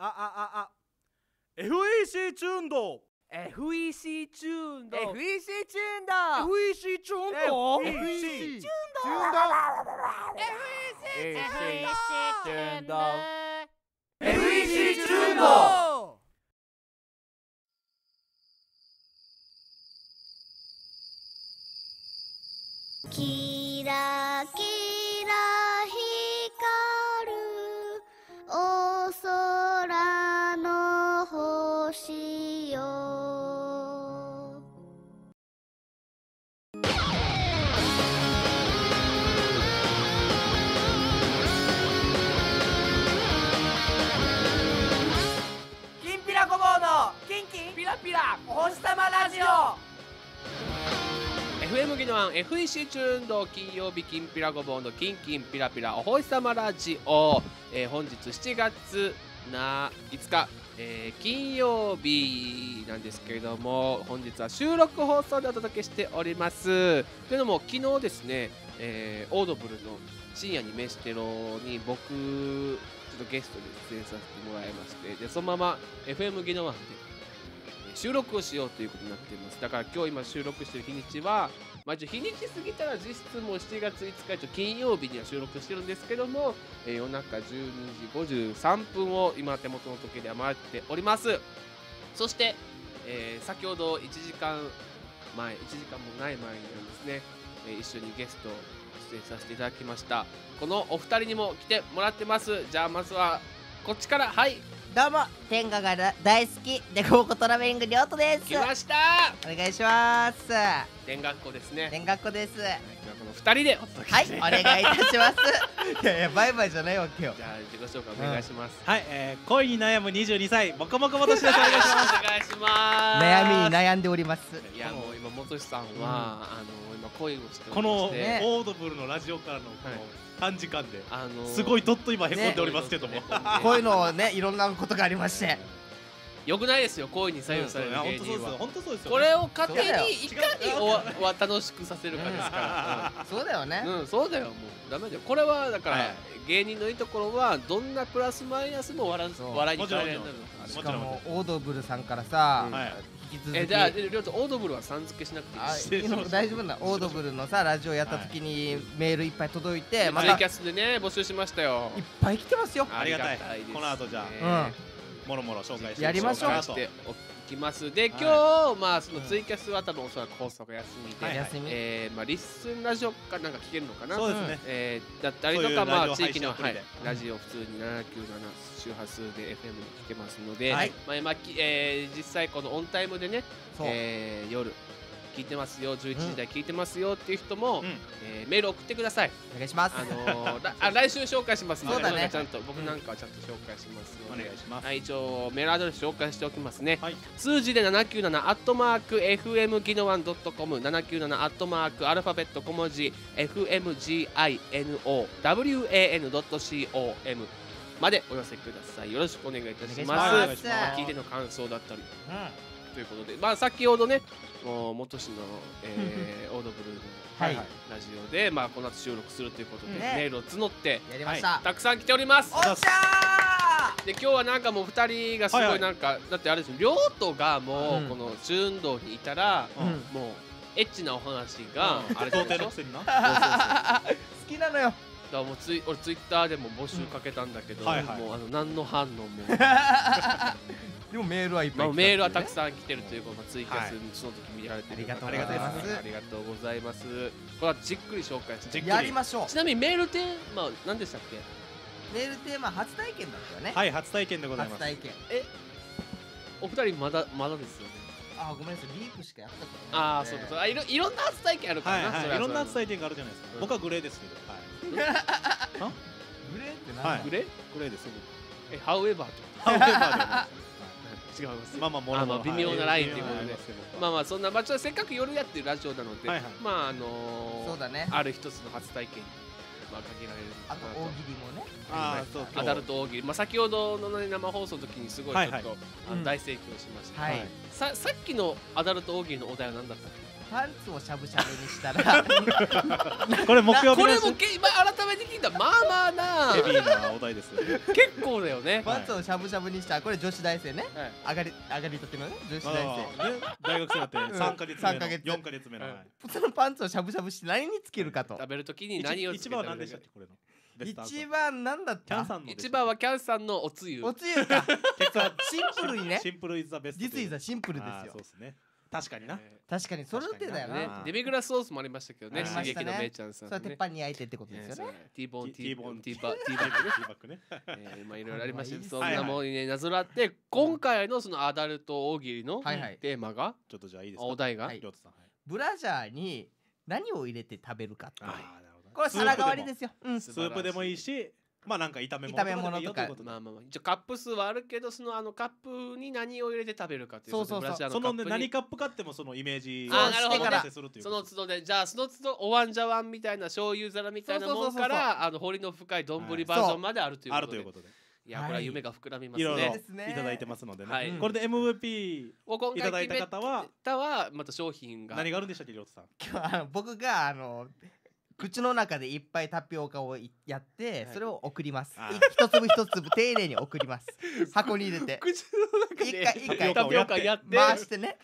ああああ FEC チューンド FEC チューンド FEC チューンド FEC チューンド FEC チューンド FEC チューンド FEC チューンド FEC チューンドお日様ラジオ FM ギノン FEC チューンド金曜日金ピラごぼうの金金ピラピラおほいさまラジオ、えー、本日7月な5日、えー、金曜日なんですけれども本日は収録放送でお届けしておりますというのも昨日ですね、えー、オードブルの深夜に飯テロに僕ちょっとゲストで出演させてもらいましてでそのまま FM 技ワンで収録をしようということになっていますだから今日今収録してる日にちは、まあ、日にち過ぎたら実質もう7月5日金曜日には収録してるんですけども、えー、夜中12時53分を今手元の時計で回っておりますそして、えー、先ほど1時間前1時間もない前になんですね、えー、一緒にゲスト出演させていただきましたこのお二人にも来てもらってますじゃあまずはこっちからはいどうも天下が大好きデコボコトラベリングりょうとです来ましたお願いします天学校ですね天学校ですこの二人でお届けして、はい、お願いいたします いやいやバイバイじゃないわけよじゃあ自己紹介お願いします、うん、はい、えー、恋に悩む二十二歳もこもこもとしですお願いしますお願いします悩みに悩んでおりますいやもう今もとしさんは、うん、あの今恋をしてこの、ね、オードブルのラジオからのの、はい短時間で、あのー、すごいどっと今へこんでおりますけども、ね、こういうのねいろんなことがありましてよくないですよ恋に左右される芸人は、うん、本当そうですよ、ね、これを家庭にいかにおわ楽しくさせるかですから、うん、そうだよねうんそうだよもうダメだよこれはだから、はい、芸人のいいところはどんなプラスマイナスも笑笑いに変えられるしかもオードブルさんからさ、はいききえじゃありょうちゃんオードブルはさん付けしなくていい大丈夫なオードブルのさラジオやった時にメールいっぱい届いて、はい、またツイキャスでね募集しましたよいっぱい来てますよありがたいこの後じゃあ、うんもろもろ紹介してやりましょう紹介ておきますで今日、まあそのツイキャスは多分おそらく放送が休みで、はい、えー、まあリッスンラジオかなんか聞けるのかなそうですね、えー、だったりとかまあ地域のはいラジオ普通に797周波数で FM に聞けますので、はい、まあ今、えー、実際このオンタイムでね、えー、夜聞いてますよ11時台聞いてますよっていう人も、うん、えー、メール送ってくださいお願いしますあのー、あ来週紹介しますので、ね、ね、ちゃんと僕なんかはちゃんと紹介しますので、お願いします、はい、一応メールアドレス紹介しておきますね、はい、数字で797アットマーク FM ギノワンドットコム797アットマークアルファベット小文字 FMGINOWAN.com までお寄せくださいよろしくお願いいたします聞いての感想だったり、うんということで、まあ、先ほどねもう元市の、えー、オードブルーの、はいラジオで、まあ、この後収録するということで、ねメールを募ってやりましたたくさん来ておりますおっしゃーで今日はなんかもう2人がすごいなんか、だってあれですよ亮斗がもう、この中運動にいたら、もうエッチなお話が、あれですか 好きなのよだもうツイ俺ツイッターでも募集かけたんだけど、うんはいはい、もうあの何の反応も でもメールはいっぱい、ね、メールはたくさん来てるというか、まあ、ツイッーャスその時見られてる、はい、ありがとうございますありがとうございますこれはじっくり紹介してやりましょうちなみにメールテーマ何でしたっけメールテーマ初体験だったよねはい初体験でございます初体験えお二人まだまだですよねあごめんなさいリークしかやったことないああそうかそうあいろいろんな初体験あるからな、はいはい、いろんな初体験があるじゃないですか、うん、僕はグレーですけどはいグレーって何グレーグレーですえ、ハウエバーとバー違いますまあまあまあ微妙なラインということでまあまあそんなまあちょっとせっかく夜やってるラジオなのでまああのそうだねある一つの初体験まあ限られるあと大喜利もねあそうアダルト大喜利まあ先ほどの生放送の時にすごいちょっと大盛況しましたささっきのアダルト大喜利のお題は何だったっけパンツをしゃぶしゃぶにしたら これ目標これもけ今改めて聞いたまあまあなヘビーなお題ですね結構だよね パンツをしゃぶしゃぶにしたこれ女子大生ね、はい、上がり上がりたてのね女子大生、ね、大学生だって3か月目の、うん、4か月目の、はい、そのパンツをしゃぶしゃぶして何につけるかと食べるときに何を一番は何でしたっけこれの一番なんだった一番はキャンさんのおつゆおつゆか シンプルにねシンプルイズザベストディスイザシンプルですよそうですね確かにな、確かにそれってだよねデミグラスソースもありましたけどね刺激のめいちゃんさん、ね、それ鉄板に焼いてってことですよねティ ーボンティーボンティーバティーバックねえまあいろいろありましたそんなもんにねなぞらって今回のそのアダルト大喜利のテーマがちょっとじゃあいいですかお題がはいブラジャーに何を入れて食べるかっていうこれ皿代わりですようん、スープでもいいしまあなんか炒め物炒め物とかまあまあまあ一応カップ数はあるけどそのあのカップに何を入れて食べるかっていうそうそうそうその、ね、何カップかってもそのイメージあなるほど、ね、その都度でじゃあその都度おわんじゃわんみたいな醤油皿みたいなもんからあの堀の深い丼バージョンまであるということで、あいいや、これは夢が膨らみますね。はい、いただいてますのでね。はい、これで MVP をいただいた方は、たはまた商品が何があるんでしたっけ、りょうさん。今日は僕があの口の中でいっぱいタピオカをやってそれを送ります、はい、一粒一粒丁寧に送ります 箱に入れて口の中で一回タピオカやって回してね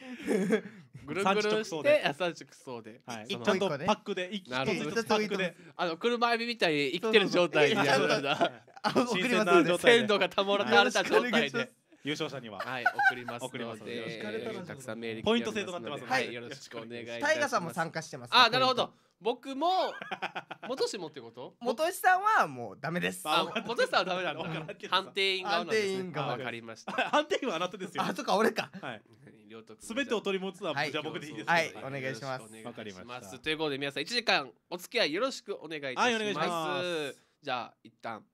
ぐるぐるして三色そうで、一個一個んパックで一気にパックであの車エビみたいに生きてる状態でやるんだ鮮度が保たれた状態で。優勝者にははい送ります送りますのでたくさんメールポイント制となってますので、はいよろしくお願いいたしますタイガさんも参加してますあなるほど僕も元氏もってこと 元氏さんはもうダメですあ元氏さんはダメなの判定員側なんですねわかりました 判定員はあなたですよあそっか俺かはいすべてを取り持つのはじゃあ僕でいいですはいお願いしますわかりましたということで皆さん1時間お付き合いよろしくお願いいたしますじゃあ一旦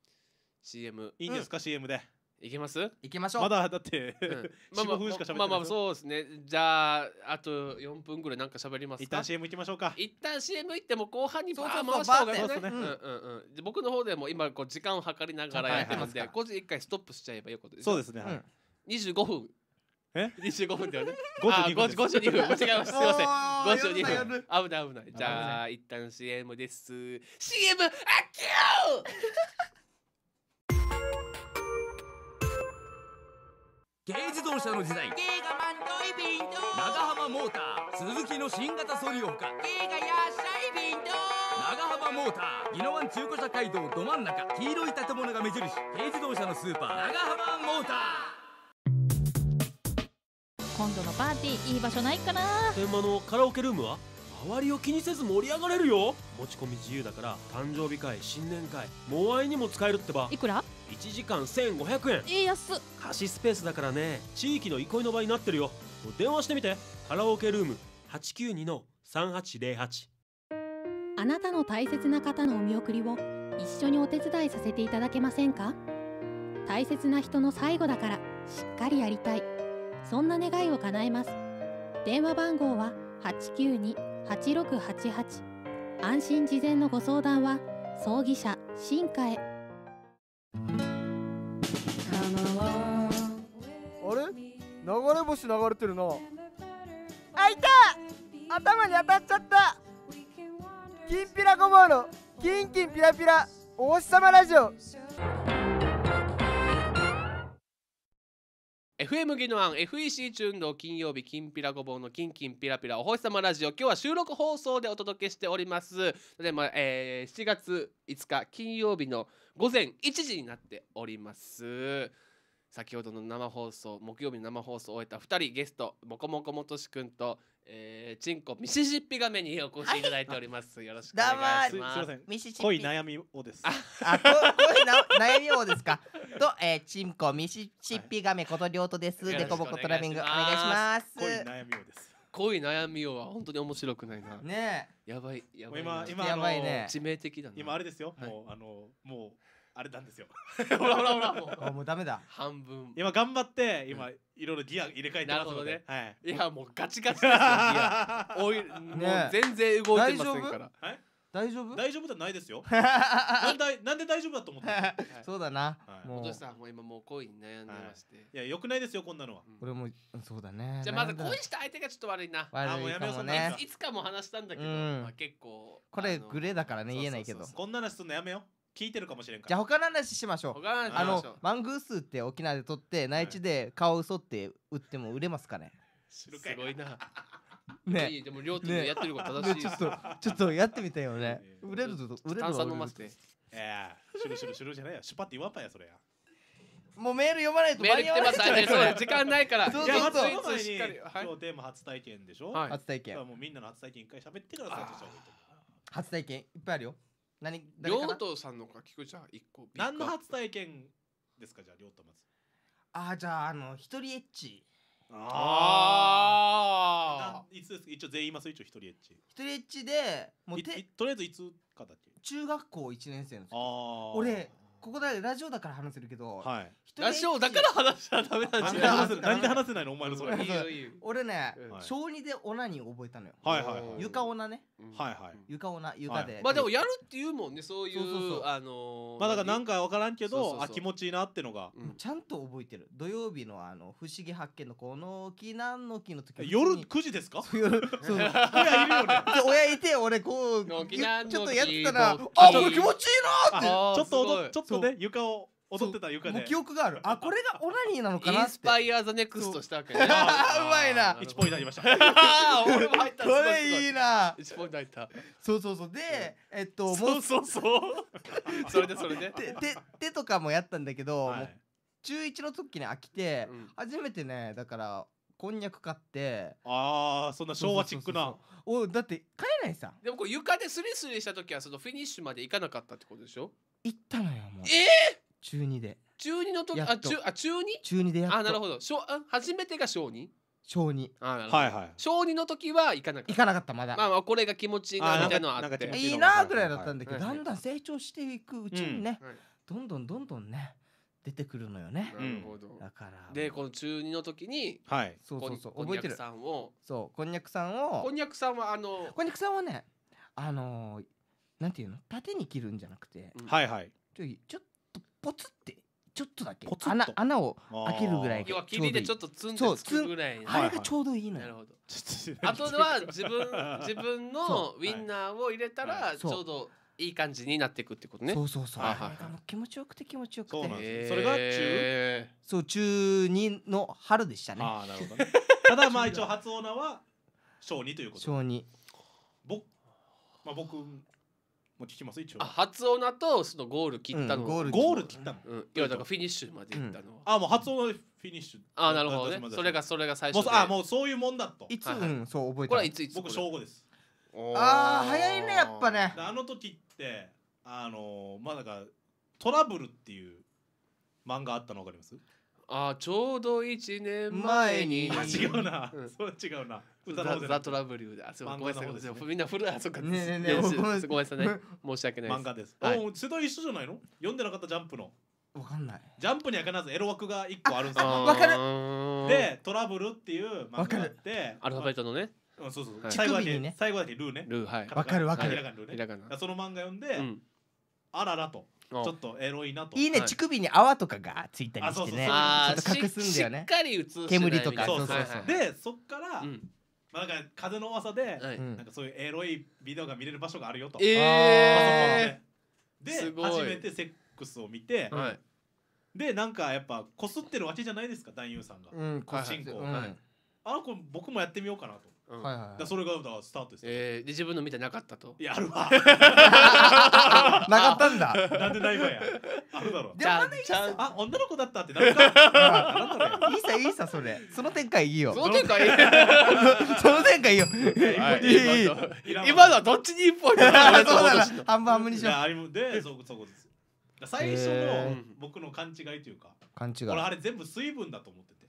CM いいんですか CM でいけますいきましょうまだだって、まあま4あ分しか喋ってないまあまあそうですねじゃああと4分ぐらいなんか喋ります一か旦 CM 行きましょうか一旦 CM 行っても後半にバー回した方がいいねん僕の方でも今こう時間を計りながらやってますんではいこっち一回ストップしちゃえばいいことですそうですね、はい25分え25分だよねあ52分です5 2分間違えましたすいません52やだや分危ない危ないじゃあ一旦 CM です CM あっきゅー軽自動車の時代軽が満トイ便当長浜モーター鈴木の新型ソリオほか軽が野菜便当長浜モーター宜野湾中古車街道ど真ん中黄色い建物が目印軽自動車のスーパー長浜モーター今度のパーティーいい場所ないかな天満のカラオケルームは周りを気にせず盛り上がれるよ持ち込み自由だから誕生日会新年会モアイにも使えるってばいくら1時間1500円えー、安っ貸しスペースだからね地域の憩いの場になってるよ電話してみてカラオケルーム892の3808あなたの大切な方のお見送りを一緒にお手伝いさせていただけませんか大切な人の最後だからしっかりやりたいそんな願いを叶えます電話番号は892-8688安心事前のご相談は葬儀社新華へあれ流れ星流れてるなあいた頭に当たっちゃったきんぴらごぼうのキンキンピラピラお星様ラジオ FM 技の案 FEC チューンの金曜日きんぴらごぼうのキンキンピラピラお星様ラジオ今日は収録放送でお届けしておりますで、まえー、7月5日金曜日の午前1時になっております先ほどの生放送木曜日の生放送を終えた2人ゲストもこもこもとしくんと、えー、チンコミシシッピ画面にお越しいただいております、はい、よろしくお願いしますすミシシ恋悩みをですああこ恋な悩みをですかと、えー、チンコミシシッピ画面ことりょうとですでこぼこトラベングお願いします恋悩みをです恋悩みをは本当に面白くないな。ねやばいやばい今今やばいね致命的だ今あれですよ、はい、もうあのもうあれなんですよ ほらほらほらもうあもうダメだ半分今頑張って今、うん、いろいろギア入れ替えてなるほどね、はい、いやもうガチガチですよ おいもう全然動いてませんから、はい大丈夫大丈夫じゃないですよ なんだなんで大丈夫だと思ってはい、そうだな、はい、もうさんも今もう恋に悩んでまして、はい、いやよくないですよこんなのは、うん、俺もそうだねじゃあまず恋した相手がちょっと悪いな悪い、ね、もうやめようねいつかも話したんだけど、うん、まあ、結構これグレーだからね言えないけどこんな話すんのやめよう聞いてるかもしれんからじゃあ他の話しましょう他の話しあましょうのマングースって沖縄で取って内地で顔嘘って売っても売れますかね知るすごいな。ねいでも両手でやってること正しい ちょっとちょっとやってみたいよね売れると売れるわ炭酸飲ませて。いやシュルシュルシュルじゃないやシュパって言わんぱやそれやもうメール読まないと間に合わなまいす。あれそうだ時間ないから。そうそうそうずそその前に今日テーマ初体験でしょ、はい。初体験もうみんなの初体験一回喋ってください初体験いっぱいあるよ何誰両かな方さんのか聞くじゃあ一個何の初体験ですかじゃあ両太まずあーじゃああの一人エッチああいつです一応全員います一応一人エッチ一人エッチでもういとりあえずいつかだっけ中学校1年生のあ時あ俺ここだラジオだから話せるけどはい一人エッラチジオだから話したらダメなんじゃん話せなんで話せないのお前のそれいいよいいよ俺ね、うん小2でオナニーを覚えたのよ、はいはいはい床オナねはいはい床をな床で、まあでもやるっていうもんねそういうそうそうそうあのまあだからなんか分からんけどあ気持ちいいなってのがちゃんと覚えてる土曜日のあの不思議発見のこの木何の木の時夜九に時ですか そう親いるよね 親いて俺こうちょっとやってたらあこれ気持ちいいなってちょっとちょっとね床を踊ってた床で記憶があるあこれがオナニーなのかイなンスパイアーザネクストしたわけね あうまいな1ポイント入りましたあー俺も入ったこれいいな1ポイント入ったそうそうそうでえっとそうそうそう それでそれで、手手手とかもやったんだけど、中1の時に飽きて、初めてねだからこんにゃく買ってああそんな昭和チックなそおだって買えないさでもこう床でスリスリした時はそのフィニッシュまで行かなかったってことでしょ行ったのよもうえ中二で中二の時あ中あ中二中二でやっとあなるほど小あ初めてが小二小二。あはいはい小二の時は行かなかっ行かなかったまだ、まあこれが気持ちいいなみたいなのあっていいなぐらいだったんだけど、だんだん成長していくうちにね、どんどんどんどんね出てくるのよね、なるほど、だからでこの中二の時にはいそうそうそう覚えてるさんをそうこんにゃくさんをこんにゃくさんはあのこんにゃくさんはねあのなんていうの縦に切るんじゃなくてはいはいちょいちょポツってちょっとだけ穴穴を開けるぐらい要は霧でちょっとツンとつくぐらいあれがちょうどいいのよ、はいはい、あとでは自分 自分のウィンナーを入れたらちょうどいい感じになっていくってことねそうそうそう、はいは気持ちよくて気持ちよくてそれが中そう中2の春でしたねあなるほど、ね、ただまあ一応初オーナーは小2ということ小2僕まあ僕もう聞きます一応あ初オナとそのゴール切ったの、うんゴールゴール切ったの、うんいやだからフィニッシュまでいったのは、あもう初オナでフィニッシュああなるほどねそれがそれが最もう初あもうそういうもんだといつ、はいはいうん、そう覚えてこれはるいついつ僕小五ですああ早いねやっぱねあの時ってあのーまあなんか「トラブル」っていう漫画あったの分かりますあちょうど1年前に違うな、うんそれ違うなザ・トラブルだ。すごめんなさい。みんなフい。あ、そっか。ねえねえねえ。ごめんなさいね。申し訳ないです。漫画です。あ、世代一緒じゃないの読んでなかったジャンプの。わかんない。ジャンプには必ずエロ枠が一個あるんですよ。わかる。で、トラブルっていう漫画で、アルファベットのね。そうそう。最後だけ、最後だけルーね。ルー、はい。わかるわかる。その漫画読んで、あららと。ちょっとエロいなと。いいね、乳首に泡とかがついたりしてね。ちょっと隠すんだよね。しっかり映す。煙とか。で、そっから。まあ、なんか風の噂で、はいなんかそういうエロいビデオが見れる場所があるよと、えパソコンで初めてセックスを見て、はいでなんかやっぱこすってるわけじゃないですか男優さんが、うん、こはいうんあこれ僕もやってみようかなとはいはいはだそれがだからスタートです、えー、で自分の見てなかったといやあるわ なかったんだ。なんでないわやあるだろでもまだいゃさあ女の子だったってなるか いいさいいさそれ。その展開いいよ。その展開 その展開いいよ。いい今のはどっちに一本あそうだな。半分半分にしいよう。やでそこそこですだ最初の僕の勘違いというか、勘違い。俺あれ全部水分だと思って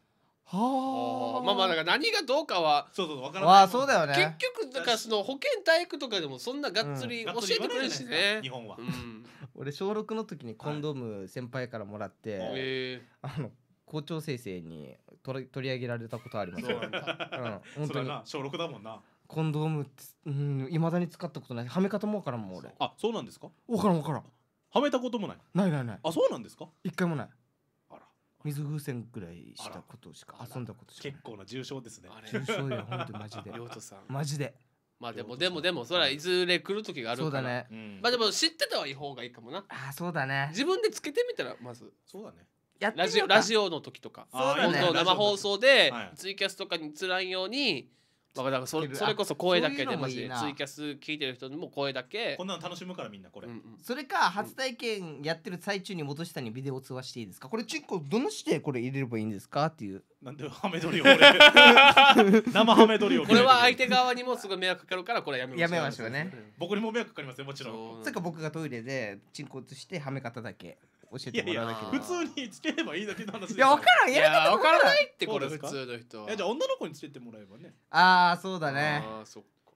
はあまあまあだから何がどうかはそうそう分からないあそうだよね結局だからその保健体育とかでもそんながっつり教えてくれるしね、うん、日本は、うん、俺小6の時にコンドーム先輩からもらって、はい、あの校長先生に取り取り上げられたことありますそうなんだ、うん、本当に小6だもんなコンドームいま、うん、だに使ったことないはめ方もわからんもん俺あそうなんですかわからんわからんはめたこともないないないないあそうなんですか一回もない水風船くらいしたことしか遊んだことしか結構な重症ですねあれ重症や本当マジで亮さんマジでまあでもでもでもそれはいずれ来る時があるからそうだね、まあでも知ってたはいい方がいいかもなあそうだね自分でつけてみたらまずそうだねラジオラジオの時とか、ね、生放送でツイキャスとかにつらんようにだからそそれこそ声だけでもしツイキャス聞いてる人にも声だけこんなの楽しむからみんなこれ、うんうん、それか初体験やってる最中に戻したにビデオ通話していいですかこれチンコどのしてこれ入れればいいんですかっていうなんでハメ撮りを俺 生ハメ撮りをこれは相手側にもすごい迷惑かかるからこれやめましょうやめましょうね僕にも迷惑かかりますよもちろんそれか僕がトイレでチンコ移してはめ方だけ教えてもらわなきゃ普通につければいいだけの話ですいや分からんやり方分からないってこれ普通の人は。じゃあ女の子につけてもらえばねああそうだねあーそっか。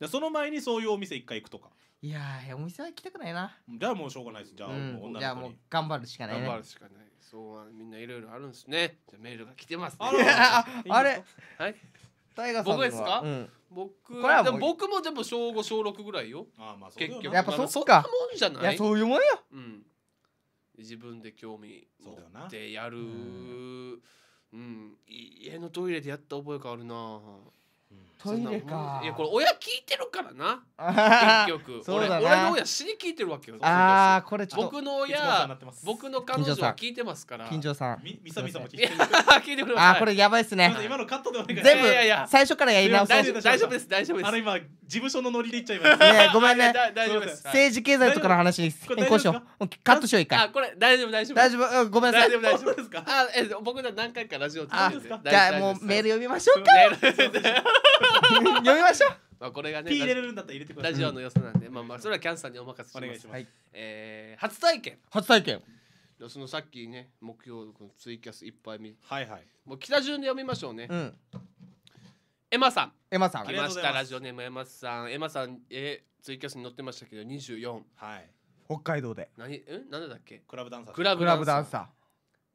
じゃその前にそういうお店一回行くとかいやお店は行きたくないなじゃあもうしょうがないですじゃあ、もうう女じゃあもう頑張るしかない頑張るしかない。そうはみんないろいろあるんですね。じゃメールが来てます、ね。あら あれはい。僕ですか僕これはもうでも僕もでも小五小六ぐらいよ。あまあそう結局。やっぱそっかそんなもんじゃないやそういうもんようん。自分で興味持ってやるうん、家のトイレでやった覚えがあるなトイレかいやこれ親聞いてるからな 結局そうだ俺俺の親死に聞いてるわけよああこれちょっと僕の親僕の彼女は聞いてますから金城さんみさみさも聞いてる聞いてくださいあこれやばいっすね今のカットでお願い全部最初からやり直そ大丈夫です大丈夫ですあれ今事務所のノリで言っちゃいますねごめんね 大丈夫です政治経済とかの話に変更しようカットしよう一回あこれ大丈夫大丈夫大丈夫ごめんなさい大丈夫大丈夫ですかあえ僕ら何回かラジオじゃあもうメール読みましょうか 読みましょうまあこれがね P 入れるんだったら入れてくださラジオのよさなんで、まあまあそれはキャンさんにお任せしお願まいすします、え初体験初体験そのさっきね目標のツイキャスいっぱい見はいはいもう北順で読みましょうね、うんエマさんエマさんあ来りがまとうごしざいたまラジオネームエマさんエマさんえツイキャスに載ってましたけど24はい北海道で何ん何だっけクラブダンサークラブダンサー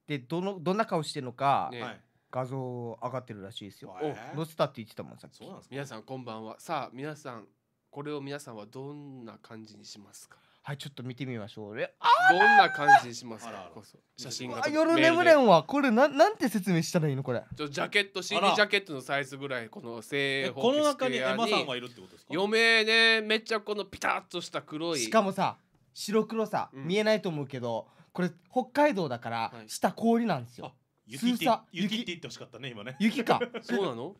でどのどんな顔してるのか、はい画像上がってるらしいですよ。載せたって言ってたもんさっき。そうなんです皆さんこんばんは。さあ皆さんこれを皆さんはどんな感じにしますか。はいちょっと見てみましょう。えあどんな感じにしますか。らら写真が。夜眠れんわ。これなんなんて説明したらいいのこれ。ちょジャケット CD ジャケットのサイズぐらいこの正方形この中にエマさんはいるってことですか。嫁ねめっちゃこのピタッとした黒い。しかもさ白黒さ、うん、見えないと思うけどこれ北海道だから、はい、下氷なんですよ。雪って雪って言ってほしかったね今ね雪か そうなの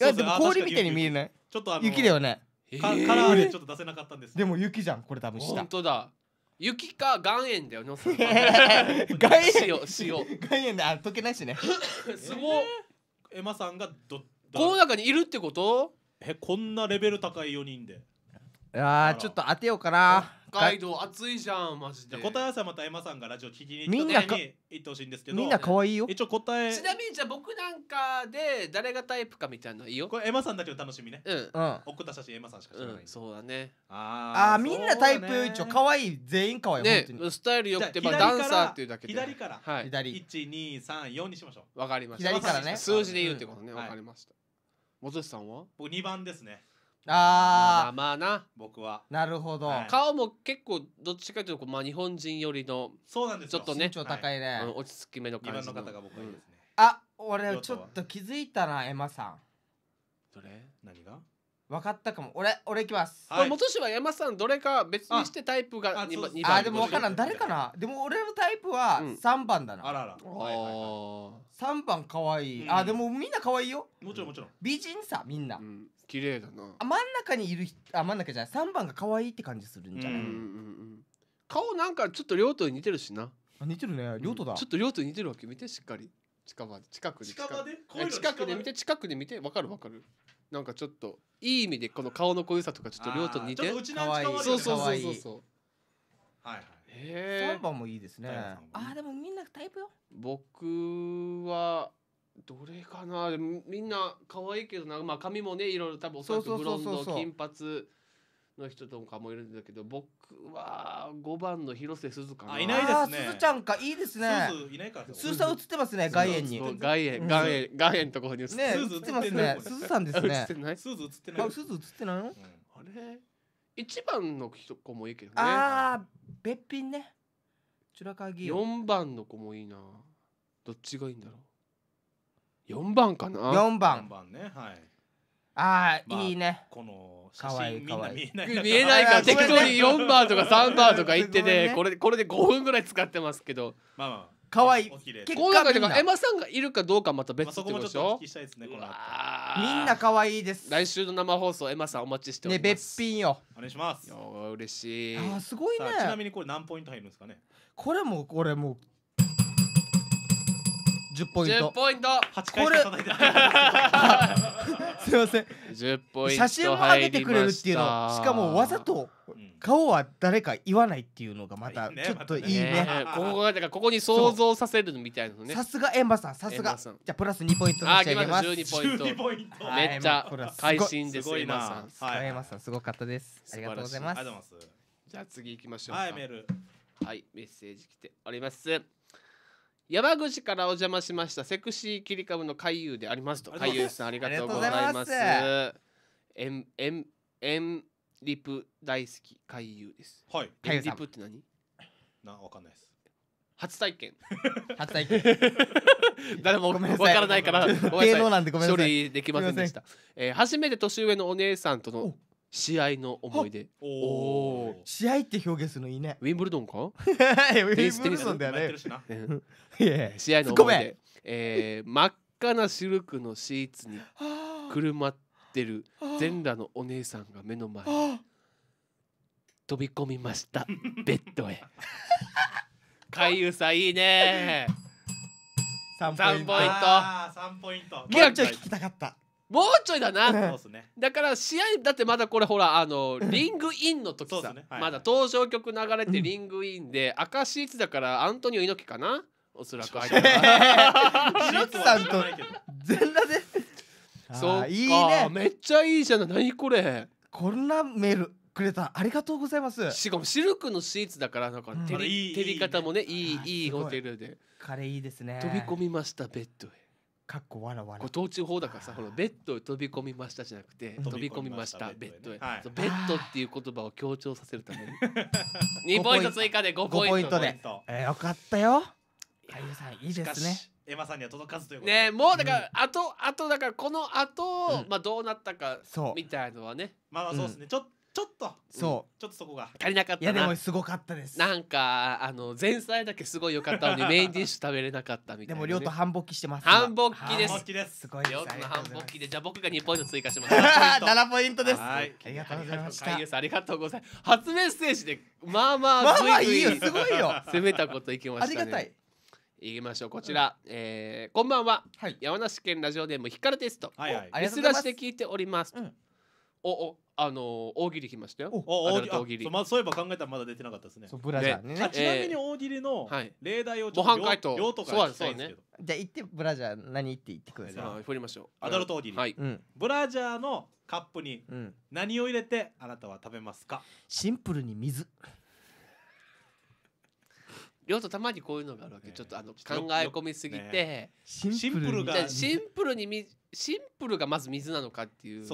いやでも氷みたいに見えないちょっとあの雪だよねカラーでちょっと出せなかったんですでも雪じゃんこれ多分下本当だ雪か岩塩だよね 岩塩塩岩塩であ溶けないしね すごエマさんがどこの中にいるってことえこんなレベル高い4人であーちょっと当てようかな北海道暑いじゃんマジで答え合わせはまたエマさんがラジオ聞きにみ行っんなかてほしいんですけどみんな可愛いよ一応答えちなみにじゃあ僕なんかで誰がタイプかみたいなのいいよこれエマさんだけの楽しみねうん送った写真エマさんしか知うらないんんそうだねあああーみんなタイプ一応可愛い全員可愛いねスタイル良くてまあダンサーっていうだけで左からはい左1234にしましょうわかりました左からね数字で言うってことねうんわかりました元しさんは僕2番ですねああまあな僕はなるほど、はい顔も結構どっちかというとこうまあ日本人寄りのそうなんですよちょっとね身長高いね、あの落ち着き目の感じのの方が僕はいいですね、あ俺ちょっと気づいたなエマさんどれ何が分かったかも俺俺行きますこはいれ元島山さんどれか別にしてタイプがあ2番そうあでも分からん誰かなでも俺のタイプはう3番だな、あらあらはいはいはあ3番かわいい、うんあでもみんなかわいいよもちろんもちろん美人さみんな、うん綺麗だなあ真ん中にいるあ真ん中じゃない3番が可愛いって感じするんじゃない、うんうんうん顔なんかちょっと両党に似てるしなあ似てるね両党だ、ちょっと両党に似てるわけ見てしっかり近場で近くで近場で近くで見て近くで見てわかるわかるなんかちょっといい意味でこの顔の濃ゆさとかちょっと両党に似てそうそうそうそうそうはいはいへ3番もいいですねあでもみんなタイプよ僕はどれかなみんな可愛いけどな、まあ、髪もねいろいろ多分おそらくブロンド金髪の人とかもいるんだけど僕は5番の広瀬すずかなあいないですねすずちゃんかいいですねすいないからすずさん映ってますね外苑に外苑外苑外苑とこにすずてね映ってますねすずさんですねすず映ってないすず映ってないの、うん、あれ一番の子もいいけどねああべっぴんねチュラカ4番の子もいいなどっちがいいんだろう4番かな四番番ねはいああ、いいねこのかわいいかわい見えない見えないから適当に4番とか3番とか言っててこれ これで5分ぐらい使ってますけどまあ可愛かわいいおで結構のエマさんがいるかどうかまた別まてそこもでちょっとしたいですねこのみんな可愛いです来週の生放送エマさんお待ちしてねべっますぴんよお願いしますい嬉しいあすごいねちなみにこれ何ポイント入るんですかねこれもこれも十ポイント1ポイント8回叩いてな すみません1ポイント写真も上げてくれるっていうのしかもわざと顔は誰か言わないっていうのがまたちょっといいねいいねまね、ここがだからここに想像させるみたいなねさすがエンバさんさすがじゃプラス二ポイント差し上げます12ポイントめっちゃ会心ですエンバさんすいエンバさんすごかったですありがとうございますじゃあ次行きましょうはいメールはいメッセージ来ております山口からお邪魔しましたセクシー切り株の海遊でありますと海優さんありがとうございますエンエンエンリプ大好き海遊ですはいエンリプって何なわかんないです初体験 初体験 誰もわからないから芸 能なんでごめんなさい処理できませんでした、えー、初めて年上のお姉さんとの試合の思い出おお試合って表現するのいいねウィンブルドンかウィンブルドンだよね試合の思い出、えー、真っ赤なシルクのシーツにくるまってる全裸のお姉さんが目の前飛び込みました ベッドへ 海遊さいいね3ポイント3ポイントイントめっちゃ聞きたかったもうちょいだなうっだから試合だってまだこれほらあのリングインの時そうっさ、すねはいまだ登場曲流れてリングインで、赤シーツだからアントニオ猪木かなおそらく入ってるさんと全裸でそうかいいねめっちゃいいじゃない何これこんなメールくれたありがとうございますしかもシルクのシーツだからなんか照あれいり照り方もねいいいいいいすいホテルでカいいですね飛び込みましたベッドへかっこわらわらご当地法だからさこのベッド飛び込みましたじゃなくて飛び込みましたベッドへ、ベッドっていう言葉を強調させるために 二ポイント追加で五ポイントで、えよかったよ俳優さんいいですねエマさんには届かずということねもうだから、あとあとだからこの後、まあどうなったかみたいのはねまあそうですね、ちょっとちょっとそう、ちょっとそこが足りなかったいやでもすごかったですなんかあの前菜だけすごい良かったのに メインディッシュ食べれなかったみたいな、ね、でも両と反勃起してます反勃起ですすごいです両と勃起でじゃあ僕が2ポイント追加します7 ポイントですはいありがとうございましたありがとうございます初メッセージでまあまあまあまあいいよすごいよ攻めたこといきました、ね、ありがたいいきましょうこちら、うん、えー、こんばんは、はい、山梨県ラジオネームひかるテスト、はいはい、ミスラして聞いております、うん、おおあの大喜利来ましたよ。あ大喜利。まそういえば考えたらまだ出てなかったですね。ブラジャーね。ちなみに大喜利の例題をちょっと、模範解答量とかしたいんですけど。ね、じゃあ言ってブラジャー何って言ってくれる。さあ振りましょう。アダルト大喜利。はい、うん。ブラジャーのカップに何を入れてあなたは食べますか。シンプルに水。両とたまにこういうのがあるわけ、えー、ちょっとあの考え込みすぎて、ね、シンプルがシンプルにみシンプルがまず水なのかっていう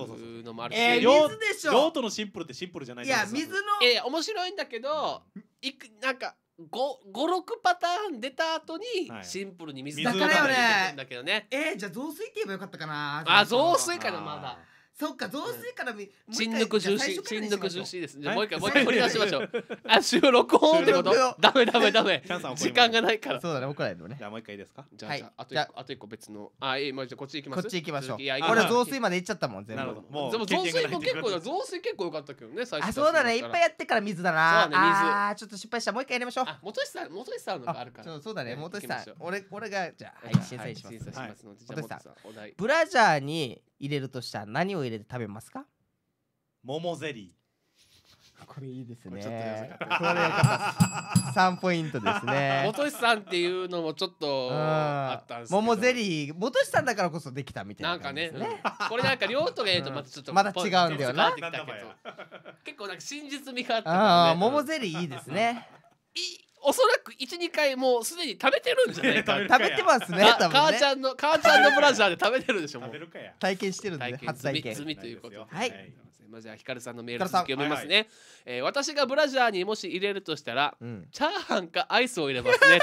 のもあるし、えー、水でしょ両とのシンプルってシンプルじゃないいや水のえー、面白いんだけどいくなんか56パターン出た後にシンプルに水だからよね、だけどねえー、じゃあ雑炊って言えばよかったかなあ雑炊かなまだ。そっか雑炊からみ、うん、沈黙重視沈黙重視ですじゃもう一回もう一回掘り出しましょうあ収録音ってことダメダメダメ時間がないからそうだね怒られるねじゃもう一回いいですかじゃあ、とあと一個別のあいいまじゃこっち行きますこっち行きましょういや俺雑炊まで行っちゃったもん全部なるほどもう雑炊も結構雑炊結構良かったけどね最初あそうだねいっぱいやってから水だなそうだね水あちょっと失敗したもう一回やりましょうあ元石さん元石さんのがあるからそうだね元石さん俺俺がじゃはい審査しますはい審査しますの石さんブラジャーに入れるとしたら何を入れて食べますか桃ゼリーこれいいですね。これ三ポイントですね。元さんっていうのもちょっとあったんですけど。桃ゼリー元さんだからこそできたみたいな、ね、なんかね、うこれなんか両とか言うとまたちょっと、まだ違うんだよな。結構なんか真実味があった、ね、ああ桃ゼリーいいですね。おそらく12回もうすでに食べてるんじゃないか食べてますね多分ね母ちゃんの母ちゃんのブラジャーで食べてるでしょう体験してるんで、ね、初体験済ということはい、はいまずはひかるさんのメール続き読みますね、はいはい、えー、私がブラジャーにもし入れるとしたら、うん、チャーハンかアイスを入れますね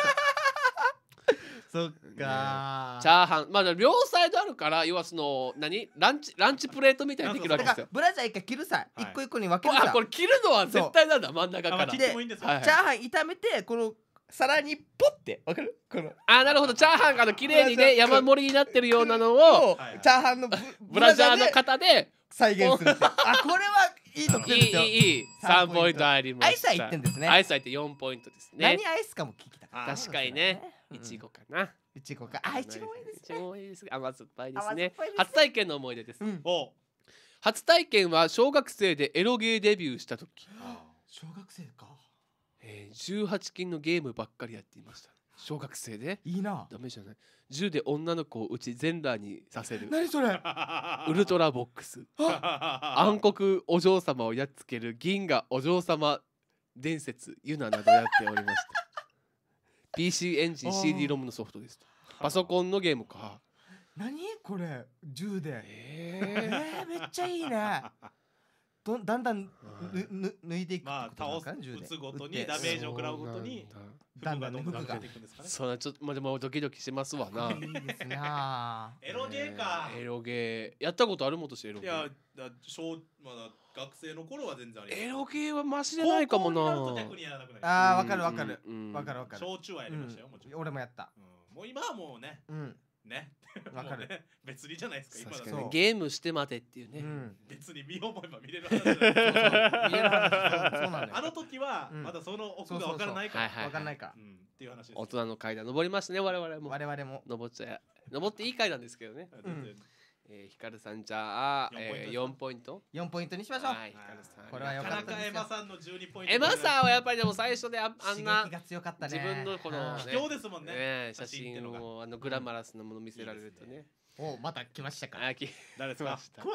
っかチャーハンまあ両サイドあるから要はその何ランチランチプレートみたいにできるわけですよブラジャー一回切るさ、はい、一個一個に分けるさこれ切るのは絶対なんだ真ん中からで、はいはい、チャーハン炒めてこの皿にポッてわかるこのあなるほどチャーハンがあの綺麗にね 山盛りになってるようなのを、チャーハンの ブラジャーの型で再現するあこれはいいとこいいいい3ポイントありますアイスは1点ですねアイスは1点4ポイントですね何アイスかも聞きたかった確かにねいちごかな。いちごか。あ、いちごいいです、いちごいいです。甘酸っぱいですね。初体験の思い出です。うん、お初体験は小学生でエロゲーデビューした時。小学生か。ええ八18禁のゲームばっかりやっていました。小学生でいいなダメじゃない銃で女の子をうち全裸にさせる何それウルトラボックス 暗黒お嬢様をやっつける銀河お嬢様伝説ユナなどやっておりました PC エンジン CD ロムのソフトですパソコンのゲームか何これ銃でえー、えー、めっちゃいいねどだんだんぬ抜いていくまあ倒す打つごとにダメージを食らうごとにだんだん抜くでから。そんなちょっとまあでもドキドキしますわな。エロゲーか。エロゲーやったことあるもとしてエロゲー。いやだ小まだ学生の頃は全然ありエロゲーはマシじゃないかもな。ああわかるわかるわかるわかる。焼酎はやりましたよ俺もやった。もう今はもうね。ね わかる、ね、別にじゃないですか今だとゲームしてまでっていうね、うん、別に見覚えば見れる話じゃないあの時はまだその奥がわからないかわからないか、うん、っていう話です大人の階段登りますね我々も我々も登っちゃ登っていい階段ですけどね、うん、えー、ヒカルさんじゃあ4ポ,、えー、ポイント4ポイントにしましょうはいヒカルさんこれはよかったエマさんの十二ポイントエマさんはやっぱりでも最初でああんな強かった、ね、自分のこの、ね、卑怯ですもんね、ね、写真をあのグラマラスなもの見せられるとねうん、おまた来ましたかあき誰ですか こ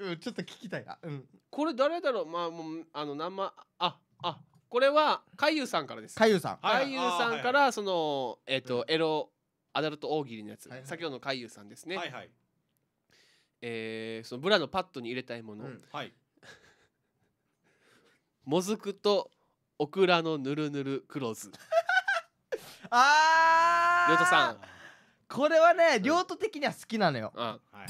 れ、うん、ちょっと聞きたいな、うん、これ誰だろうまあもうあの生あああこれは海優さんからです海優さん海優さんからそのえっ、と、エロアダルト大喜利のやつ、はい先ほどの海優さんですね、はいはいえー、そのブラのパッドに入れたいもの、うんはい、もずくとオクラのぬるぬる黒酢 あーさんこれはね両都的には好きなのよ、あはい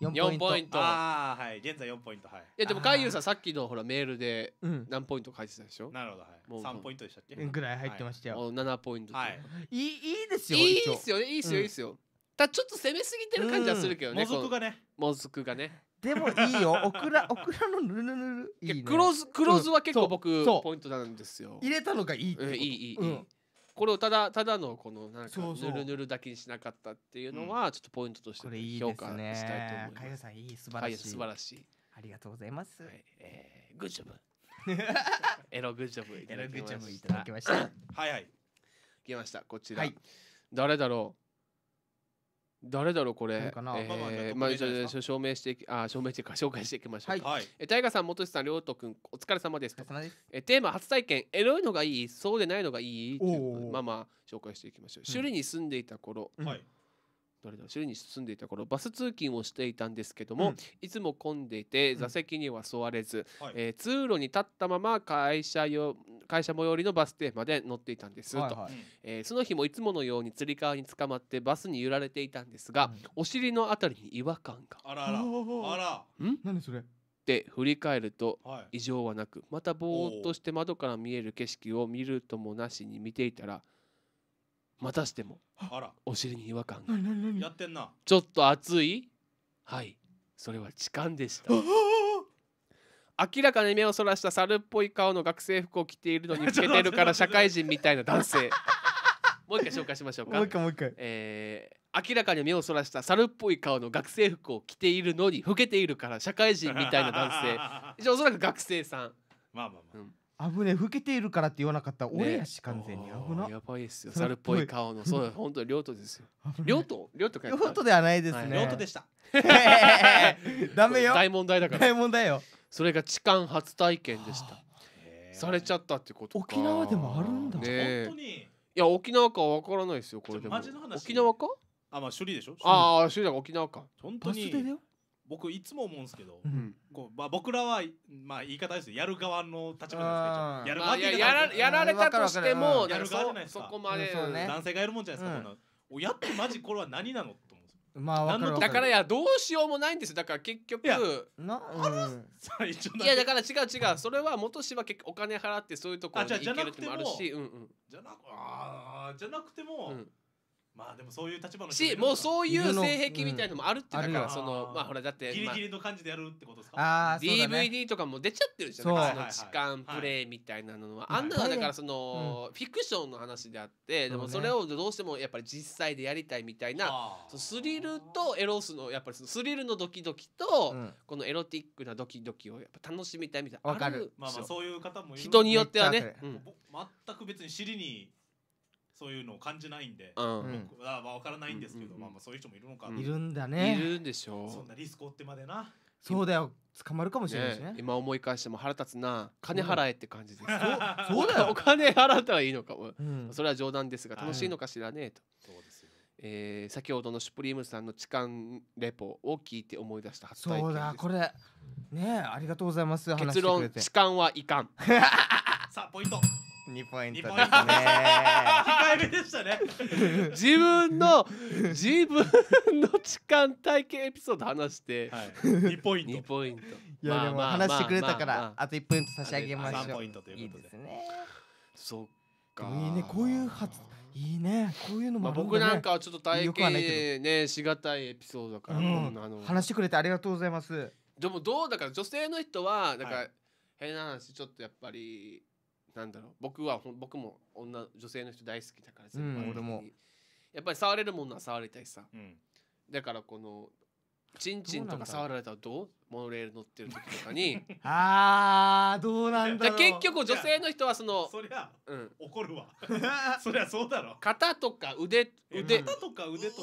4 4ポイントああはい現在4ポイントはいいやでも海優さんさっきのほらメールで何ポイント書いてたでしょなるほどもはうい3ポイントでしたっけぐらい入ってましたよ、もう7ポイントはいいい、いですよいいですよいいですよ、すよだちょっと攻めすぎてる感じはするけどね、もずくがねもずくがねでもいいよオクラオクラのぬるぬるいい、ね、クローズクローズは結構僕、うん、ポイントなんですよ入れたのがいいっていいいい、うん、これをただただのこのなんかぬるぬるだけにしなかったっていうのはちょっとポイントとして評価したいと思います。かゆ、ね、さんいい素晴らしい。素晴らしい。ありがとうございます。はい、えー、グッジョブ。エログッジョブいただきました。はいはい。来ましたこちら、はい、誰だろう。誰だろうこれ。かえまあじゃあ証明してあ証明 してか紹介していきましょう。はい。え大河さん元志さん両と君お疲れ様ですえテーマ初体験エロいのがいいそうでないのがいいまあまあ紹介していきましょう。首里に住んでいた頃。はい、どれだ州に住んでいた頃バス通勤をしていたんですけども、うん、いつも混んでいて座席には座れず、うんえー、通路に立ったまま会社よ会社最寄りのバス停まで乗っていたんです、はいはい、と、えー、その日もいつものようにつり革につかまってバスに揺られていたんですが、うん、お尻の辺りに違和感があらあらあらん何それっ振り返ると異常はなくまたぼーっとして窓から見える景色を見るともなしに見ていたらまたしてもあらお尻に違和感がやってんなちょっと熱いはいそれは痴漢でした 明らかに目をそらした猿っぽい顔の学生服を着ているのに老けてるから 社会人みたいな男性もう一回紹介しましょうかもう一回もう一回えー、明らかに目をそらした猿っぽい顔の学生服を着ているのに老けているから社会人みたいな男性 おそらく学生さんまあまあまあ、うん危ね老けているからって言わなかった、俺やし完全に危なやばいですよ猿っぽい顔のそう 本当に両党ですよ両党両党両党ではないですね、両党でした ダメよ大問題だから大問題よそれが痴漢初体験でしたされちゃったってこと沖縄でもあるんだ、本当にいや沖縄かわからないですよこれでも沖縄かあまあ処理でしょああ処理だ沖縄か本当にバスでだよ僕いつも思うんですけど、こうまあ、僕らは、まあ、言い方ですやる側の立場ですけどやる側やらやられたとしてもやる側じゃないですかそこまで、男性がやるもんじゃないですか、うやってマジこれは何なのと思うんですよ。まあ、だからいやどうしようもないんですよだから結局いやだから違う違うそれは元氏は結構お金払ってそういうところに行けるってもあるしじゃなくても、まあでもそういう立場のしもうそういう性癖みたいのもあるってだから、うん、そのまあほらだってギリギリの感じでやるってことですか、あ、DVD とかも出ちゃってるじゃないですかその痴漢プレイみたいなのは、あんなのはだからその、フィクションの話であってでもそれをどうしてもやっぱり実際でやりたいみたいな、スリルとエロスのやっぱりスリルのドキドキと、このエロティックなドキドキをやっぱ楽しみたいみたいなわかるまあまあそういう方も人によってはね、全く別に尻にそういうのを感じないんで、うん僕はわからないんですけど、うんまあ、まあそういう人もいるのか、いるんだねいるんでしょう。そんなリスク負ってまでなそうだよ捕まるかもしれないしねね今思い返しても腹立つな金払えって感じですそう そうだよ お金払ったらいいのかも、うんそれは冗談ですが楽しいのかしらねと、そうですえー先ほどのシュプリームさんの痴漢レポを聞いて思い出した初体そうだこれねありがとうございます結論痴漢はいかん さあポイント二ポイントですね控えめでしたね自分の自分の痴漢体験エピソード話して、はい、ポイントポイントいや、でも話してくれたから、あと一ポイント差し上げましょうポイントということでいいですねそっかいいねこういう発いいねこういうのも、ねまあ、僕なんかはちょっと体験ねしがたいエピソードだから、うん、話してくれてありがとうございますでもどうだから女性の人はんかはい、変な話ちょっとやっぱりなんだろう僕は僕も女女性の人大好きだから全部、うん、俺もやっぱり触れるものは触りたいさ、うん、だからこのチンチンとか触られたらどうモノレール乗ってる時とかに あーどうなんだ結局女性の人はそのそりゃ、うん、怒るわ そりゃそうだろ肩とか腕腕肩とか腕とか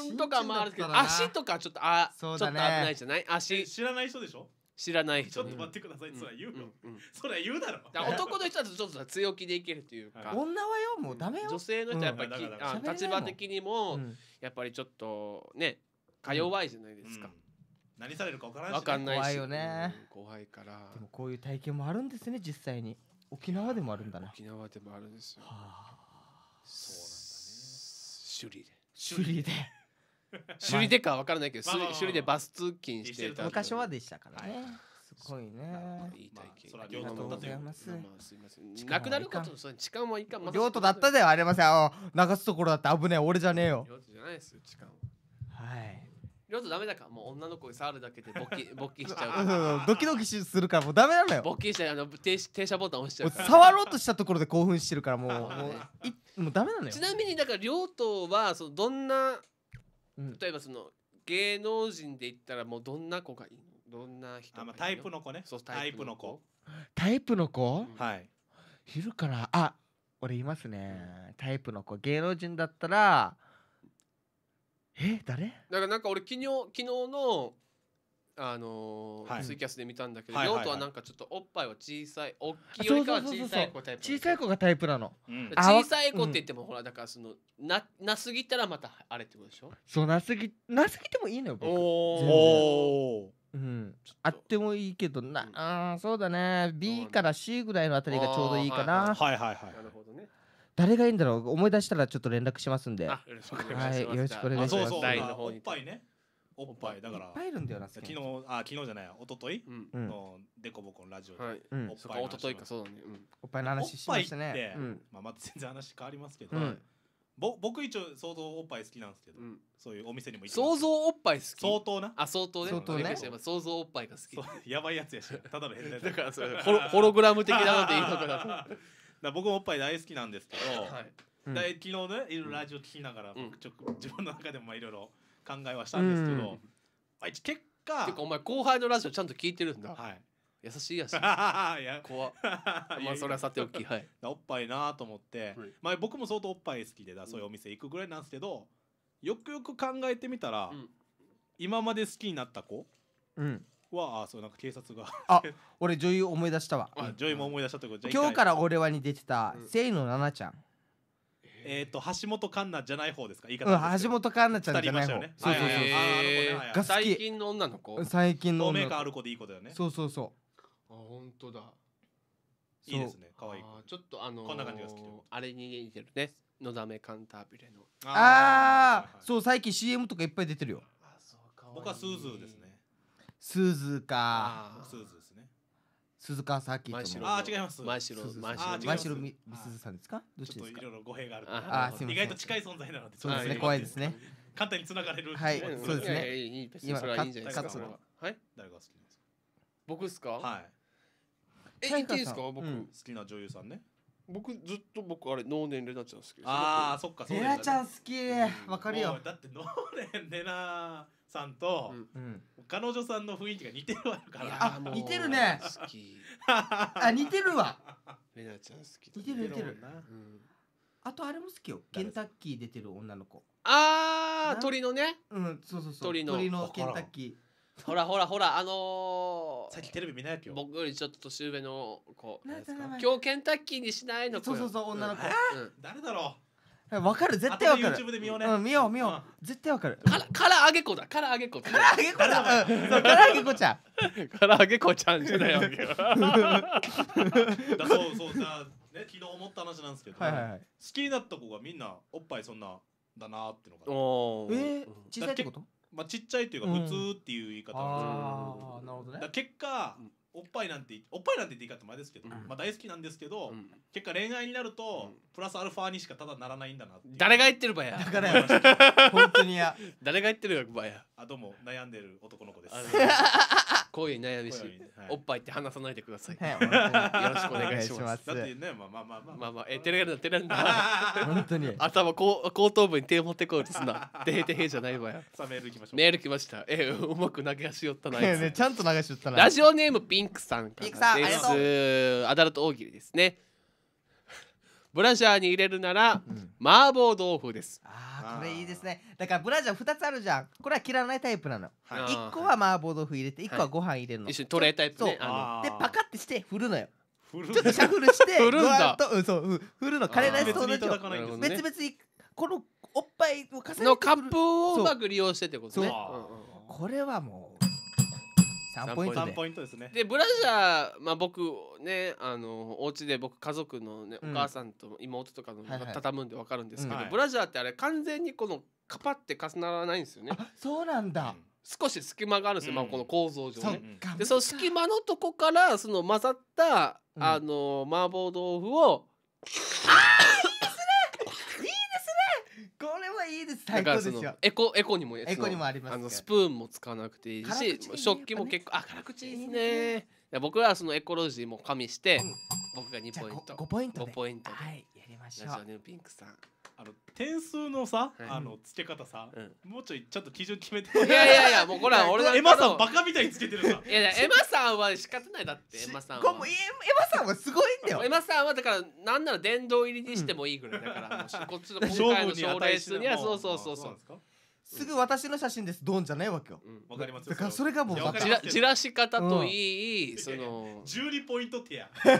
腕とかもあるけど足とかちょっとあ、ね、ちょっと危ないじゃない足知らない人でしょ知らないちょっと待ってくださいそれは言うよ、それは言うだろ男の人だとちょっと強気でいけるというか、女はよもうダメよ女性の人はやっぱり、きあ立場的にも、やっぱりちょっとねか弱いじゃないですか何されるか分からんないし怖いよね怖いからでもこういう体験もあるんですね実際に沖縄でもあるんだな沖縄でもあるんですよあそうなんだね首里で首里で 修理でかわからないけど、ま修理でバス通勤してた昔はでしたからね。すごいね。いい体験。ありがとうございます。すいくなることそれもいかん。両とだったではありません。流すところだって危ねえ。俺じゃねえよ。両手じゃないですよ。痴はい。両手ダメだからもう女の子に触るだけで勃起勃起しちゃうドキドキするからもうダメなのよ。勃起したらあ停停車ボタン押しちゃう触ろうとしたところで興奮してるからもうもういダメなのよち。なみにだから両党はそのどんなうん例えばその芸能人で言ったらもうどんな子がいいどんな人がいあまあタイプの子ねそうタイプの子タイプの子うんはいいるからあ俺いますねタイプの子芸能人だったらえ誰だからなんか俺昨日昨日のあのーはいツイキャスで見たんだけど、はい用途はなんかちょっとおっぱいは小さい大きいよりかは小さい子タイプ小さい子がタイプなのうん小さい子って言ってもほらだからそのななすぎたらまたあれってことでしょそうなすぎなすぎてもいいのよ僕全おうん、っあってもいいけどな、うんあそうだね B から C ぐらいのあたりがちょうどいいかな、はいはいはいなるほどね誰がいいんだろう思い出したらちょっと連絡しますんであよろしくお願いします、はいよろしくお願いしますあそうそうおっぱいねおっぱいだからいっぱいいるんだよな昨日あ昨日じゃない一昨日のデコボコのラジオで、はいおっぱいの話しましたね、おっぱいの話しましたねまあ、また全然話変わりますけど、ぼ僕一応想像おっぱい好きなんですけど、そういうお店にも想像おっぱい好き相当なあ相当ね相当ね想像おっぱいが好きやばいやつやしただの変態だからそれホログラム的なのでいいのかな 僕もおっぱい大好きなんですけど、はい、昨日ねいろいろラジオ聞きながら、僕ちょ自分の中でもいろいろ考えはしたんですけど、うん、まあ、結果てかお前後輩のラジオちゃんと聞いてるんだ、はい、優しいやし や怖っ まあそれはさておき、はい、おっぱいなと思って、はい、まあ、僕も相当おっぱい好きでだそういうお店行くぐらいなんですけど、うん、よくよく考えてみたら、うん、今まで好きになった子、うんはあそうなんか警察があ俺女優思い出したわ、あ女優も思い出したってこと今日から俺はに出てた清、うん、のななちゃんえっ、と橋本環奈じゃない方ですか言い方橋本環奈ちゃんじゃない方、ね、そう最近の女の子最近の女の子ある子でいい子だよねそうそうそうあ本当だいいですね可愛いちょっとあのこんな感じが好きあれに似てるねのだめカンタービレのああ、そう最近 CM とかいっぱい出てるよあそう僕はスーズーですねスーズーかスーズー鈴川サーキットのあ違います前城前城前城みすずさんですかどっちですかいろいろ語弊があるあ意外と近い存在なのでそうですね怖いですね簡単に繋がれるはいそうですねいい今カツカはい誰が好きですか僕ですかはいえ言っていいですか僕好きな女優さんね僕ずっと僕あれ能年レナちゃん好きああそっかレナちゃん好きわかるよだって能年レナさんと、うん彼女さんの雰囲気が似てるわから。似てるね。好き。あ、似てるわ。レナちゃん好き。似てる似てる。あとあれも好きよ。ケンタッキー出てる女の子。ああ、鳥のね。うん、そうそうそう。鳥の。鳥のケンタッキー。ほらほらほらあのー、さっきテレビ見ないよ僕よりちょっと年上の子今日ケンタッキーにしないの子そうそうそう女の子、誰だろうわかる絶対わかる。YouTube で見ようね。うん見よう見よう。絶対わかる。からから揚げ子だ。から揚げ子。から揚げ子だ。うん。から揚げ子ちゃん。から揚げ子ちゃんじゃないわけよ。そうそうじゃね昨日思った話なんですけど、好きになった子がみんなおっぱいそんなだなってのが。おえー、小さいってこと？まあちっちゃいっていうか普通っていう言い方ああなるほどね。結果。おっぱいなんておっぱいなんて言ていいかっ前ですけど、まあ大好きなんですけど、結果恋愛になると、プラスアルファにしかただならないんだな誰が言ってるばやだからや本当にや誰が言ってるばや あどうも悩んでる男の子です恋に悩みし、はい、おっぱいって話さないでください。はい、よろしくお願いします。だってね、まあまあまあまあ。まあまあ、え、てれんだ、レれんだ。本当に。頭、こう、後頭部に手を持ってこうとすな。てへてへじゃないわよ。さあ、メールきましょう。メール来ました。え、うまく投げ足よったな。ね、ちゃんと流しよったな。ラジオネームピンクさんからです。ピンクさん、ありがとう。アダルト大喜利ですね。ブラジャーに入れるなら、うん、麻婆豆腐ですああこれいいですねだからブラジャー2つあるじゃんこれは切らないタイプなの、はい、1個は麻婆豆腐入れて1個はご飯入れるの、はい、一緒に取れたタイプねでパカってして振るのよちょっとシャッフルして 振るんだと、うん、そう振るのカレーライスと同じよ別々にこのおっぱいを重ねてのカップをうまく利用してってことね、これはもう3ポイントでントですねでブラジャー、まあ、僕ねあのお家で僕家族のね、お母さんと妹とかの、畳むんで分かるんですけど、ブラジャーってあれ完全にこのカパって重ならないんですよねそうなんだ、少し隙間があるんですよ、まあ、この構造上ね。でその隙間のとこからその混ざった、あの麻婆豆腐を。あはいいです最高ですよエコエコにもエコにもありますあのスプーンも使わなくていいし、食器も結構あ辛口いいね、僕はそのエコロジーも加味して、僕が2ポイント5ポイントで5ポイントで、はい、やりましょうラジオネームピンクさんあの点数のさ、あのつけ方さ、もうちょいちょっと基準決めて。いやいやいや、もうこれは俺はエマさんバカみたいにつけてるさ。いやいや、エマさんは仕方ないだってエマさんは。エマさんはすごいんだよ。エマさんはだからなんなら殿堂入りにしてもいいぐらいだから、こっちの今回の賞レースには そうそうそうそう。すぐ私の写真です、ドンじゃないわけよ。わかりますだからそれがもうい散ら散らし方といい、その12ポイント手や皆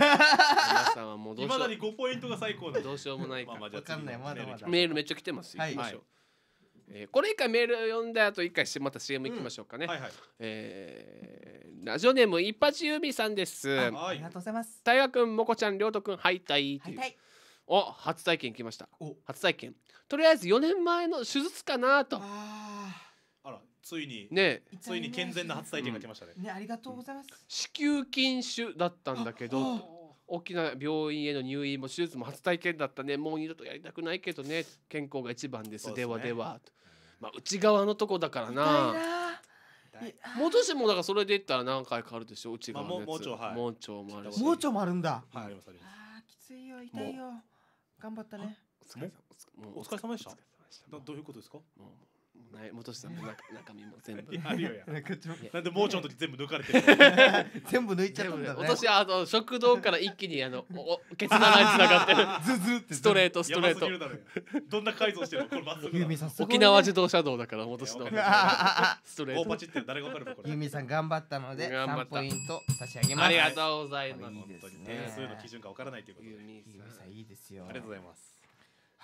さんはもうどうしまよだに5ポイントが最高などうしようもないからわかんないまだまだメールめっちゃ来てますよ、はいえーこれ一回メール読んだ後一回しまた CM 行きましょうかね、はえラジオネーム一発由美さんですあありがとうございます。大河君もこちゃんりょうと君敗退とはいいはいお初体験来ましたお初体験とりあえず4年前の手術かなとあらついにねついに健全な初体験が来ましたね,、ねありがとうございます子宮筋腫だったんだけど大きな病院への入院も手術も初体験だったねもう二度とやりたくないけどね健康が一番です、ね、ではではまあ内側のとこだからな戻してもだからそれでいったら何回かあるでしょ内側のやつ、まあ、盲腸、はい、もあるし盲腸もあるんだ、はい、あありますあきついよ痛いよ頑張ったねれ様お疲れ様でした。どういうことですか。もうないしさんの中中身も全部。あるよや。なんでもうちょっと全部抜かれてる。全部抜いちゃうたんだね。私あの食堂から一気にあのおケツ穴にがってる。ズズってストレートストレート。どんな改造してるのこれまっすぐ。沖縄自動車道だから私のストレート。パチって誰がわかるのこれ。ユミさん頑張ったので三ポイント差し上げます。ありがとうございます。本当に、点数の基準がわからないということで。ユミさんいいですよ。ありがとうございます。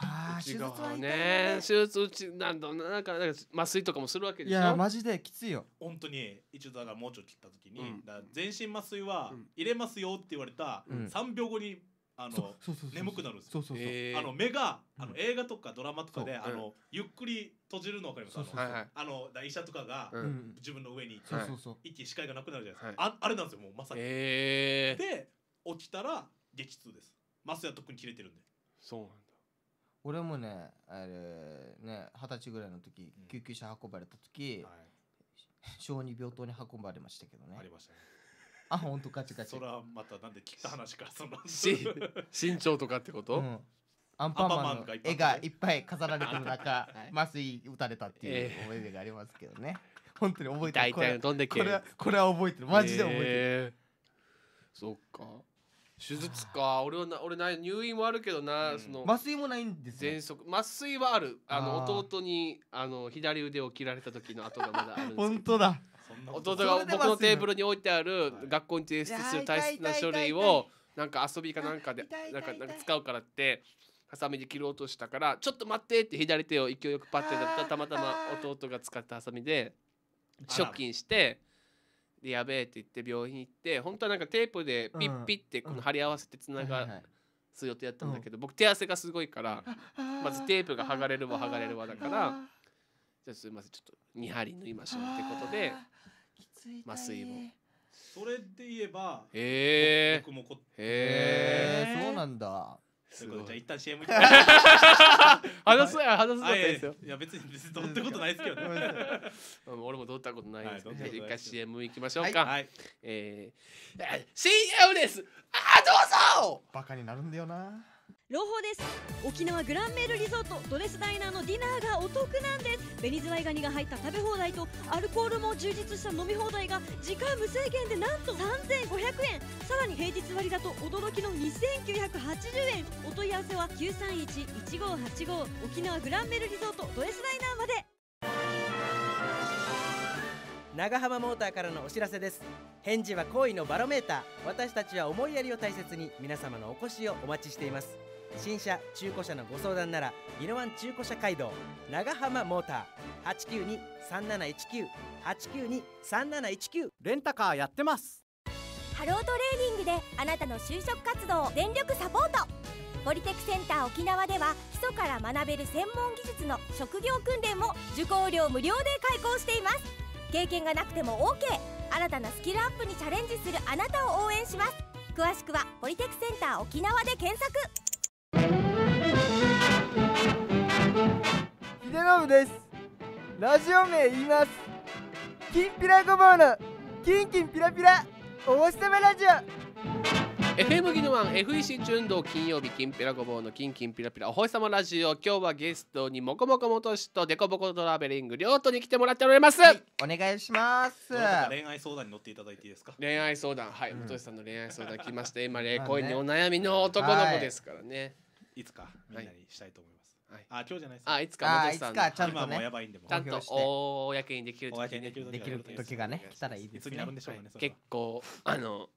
あ手術はね手術うちなんだなんかなんか麻酔とかもするわけでいしょやマジできついよ本当に一度だからもうち盲腸切った時に、うん全身麻酔は入れますよって言われたう3秒後にあの、うそうそ眠くなるんですよそうそうそう、あの目があの映画とかドラマとかで、あそうのゆっくり閉じるのわかりますそあのあの医者とかが、うん自分の上に行て、そうそうそう、息視界がなくなるじゃないですか、ああれなんですよもうまさに、で起きたら激痛です麻酔は特に切れてるんでそうなんだ俺もねあれね二十歳ぐらいの時、救急車運ばれた時、はい、小児病棟に運ばれましたけどねありましたねあ本当ガチガチそれはまたなんで聞った話かその身長とかってこと、うん、アンパンマンの絵がいっぱい飾られてる中 麻酔打たれたっていう思い出がありますけどね、えー、本当に覚えてる大体飛んでこれはこれは覚えてるマジで覚えてる、えー、そっか手術か俺はな俺ない入院はあるけどな、うん、その麻酔もないんですよ喘息麻酔はあるあの弟にあの左腕を切られた時の跡がまだあるんです本当だ弟が僕のテーブルに置いてある学校に提出する大切な書類をなんか遊びかなんかでなんかなんか使うからってハサミで切ろうとしたから「ちょっと待って」って左手を勢いよくパッてやったらたまたま弟が使ったハサミでショッキンして。でやべえって言って病院行って本当はなんかテープでピッピッてこの貼り合わせてつながす予定やったんだけど、僕手汗がすごいからまずテープが剥がれるわ剥がれるわだからじゃあすいませんちょっと2針縫いましょうってことで麻酔を。それで言えば、えー、僕もこへえそうなんだすごいじゃあ一旦 CM 行って 話す 話すだっですよいや別に別にどってことないですけどね 俺もどったことないですけど、一回 CM 行きましょうか、はい、え CM ですあどうぞバカになるんだよな朗報です沖縄グランメールリゾートドレスダイナーのディナーがお得なんです紅ズワイガニが入った食べ放題とアルコールも充実した飲み放題が時間無制限でなんと3500円さらに平日割だと驚きの2980円お問い合わせは931-1585沖縄グランメルリゾートドレスダイナーまで長浜モーターからのお知らせです返事は意のバロメーター私たちは思いやりを大切に皆様のお越しをお待ちしています新車中古車のご相談ならロワン中古車街道長浜モーター892-3719 892-3719レンタカーやってますハロートレーニングであなたの就職活動を全力サポートポリテクセンター沖縄では基礎から学べる専門技術の職業訓練も受講料無料で開講しています経験がなくても OK 新たなスキルアップにチャレンジするあなたを応援します詳しくはポリテクセンター沖縄で検索秀信ですラジオ名言いますきんぴらごぼうのキンキンピラピラお星様ラジオ FM ギノワン FE c 春運動金曜日きんぴらごぼうの金金ぴらぴらおさまラジオ今日はゲストにもこもこもとしとデコボコトラベリング両都に来てもらっております、お願いします。恋愛相談に乗っていただいていいですか。恋愛相談はい、もとしさんの恋愛相談来ました今恋にお悩みの男の子ですからね、いつかみんなにしたいと思います。はいあ今日じゃないですあいつかあいつかちゃん今ともやばいんでもちゃんと公にできる時にできるできる時がね来たらいいでいつすになるん。でしょうかね。結構あの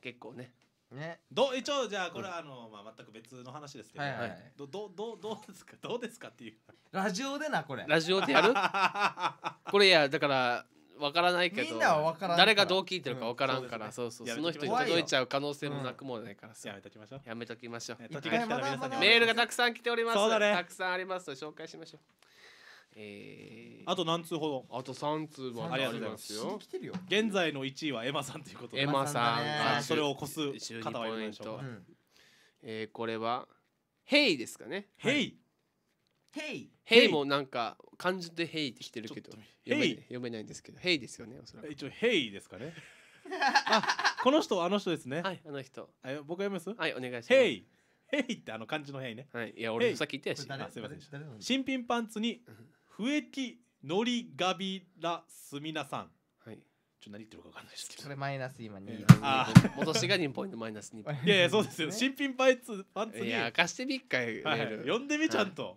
結構ねねど一応じゃあこれはあの、まあ、全く別の話ですけど、はいはいどどどどうですか どうですかっていうラジオでなこれラジオでやる これいやだからわからないけどみんなはからんから誰がどう聞いてるかわからんから、うんそうそうそうその人に届いちゃう可能性もなくもないからやめときましょうやめときましょう、メールがたくさん来ておりますそうだねたくさんありますので紹介しましょうえー、あと何通ほどあと3通もありがとますよ来てるよ現在の1位はエマさんということでエマさんがそれを越す方はいるでしょうか、うん、えー、これは「ヘイ」ですかね「ヘイ」ヘイヘイもなんか漢字でヘイって来てるけどヘイ読めないんですけどヘイですよねおそらく一応ヘイですかねあこの人あの人ですねはいあの人あ僕読みますはいお願いしますヘイヘイってあの漢字のヘイねはいいや俺さっき言ったやしすいません新品パンツに笛木のりがびらすみなさんはいちょ何言ってるかわかんないですけどそれマイナス今2あ戻しが二ポイントマイナス二。ポイントいやいやそうですよ新品パンツパンツにいや貸してみっかい、はい、呼んでみちゃんと、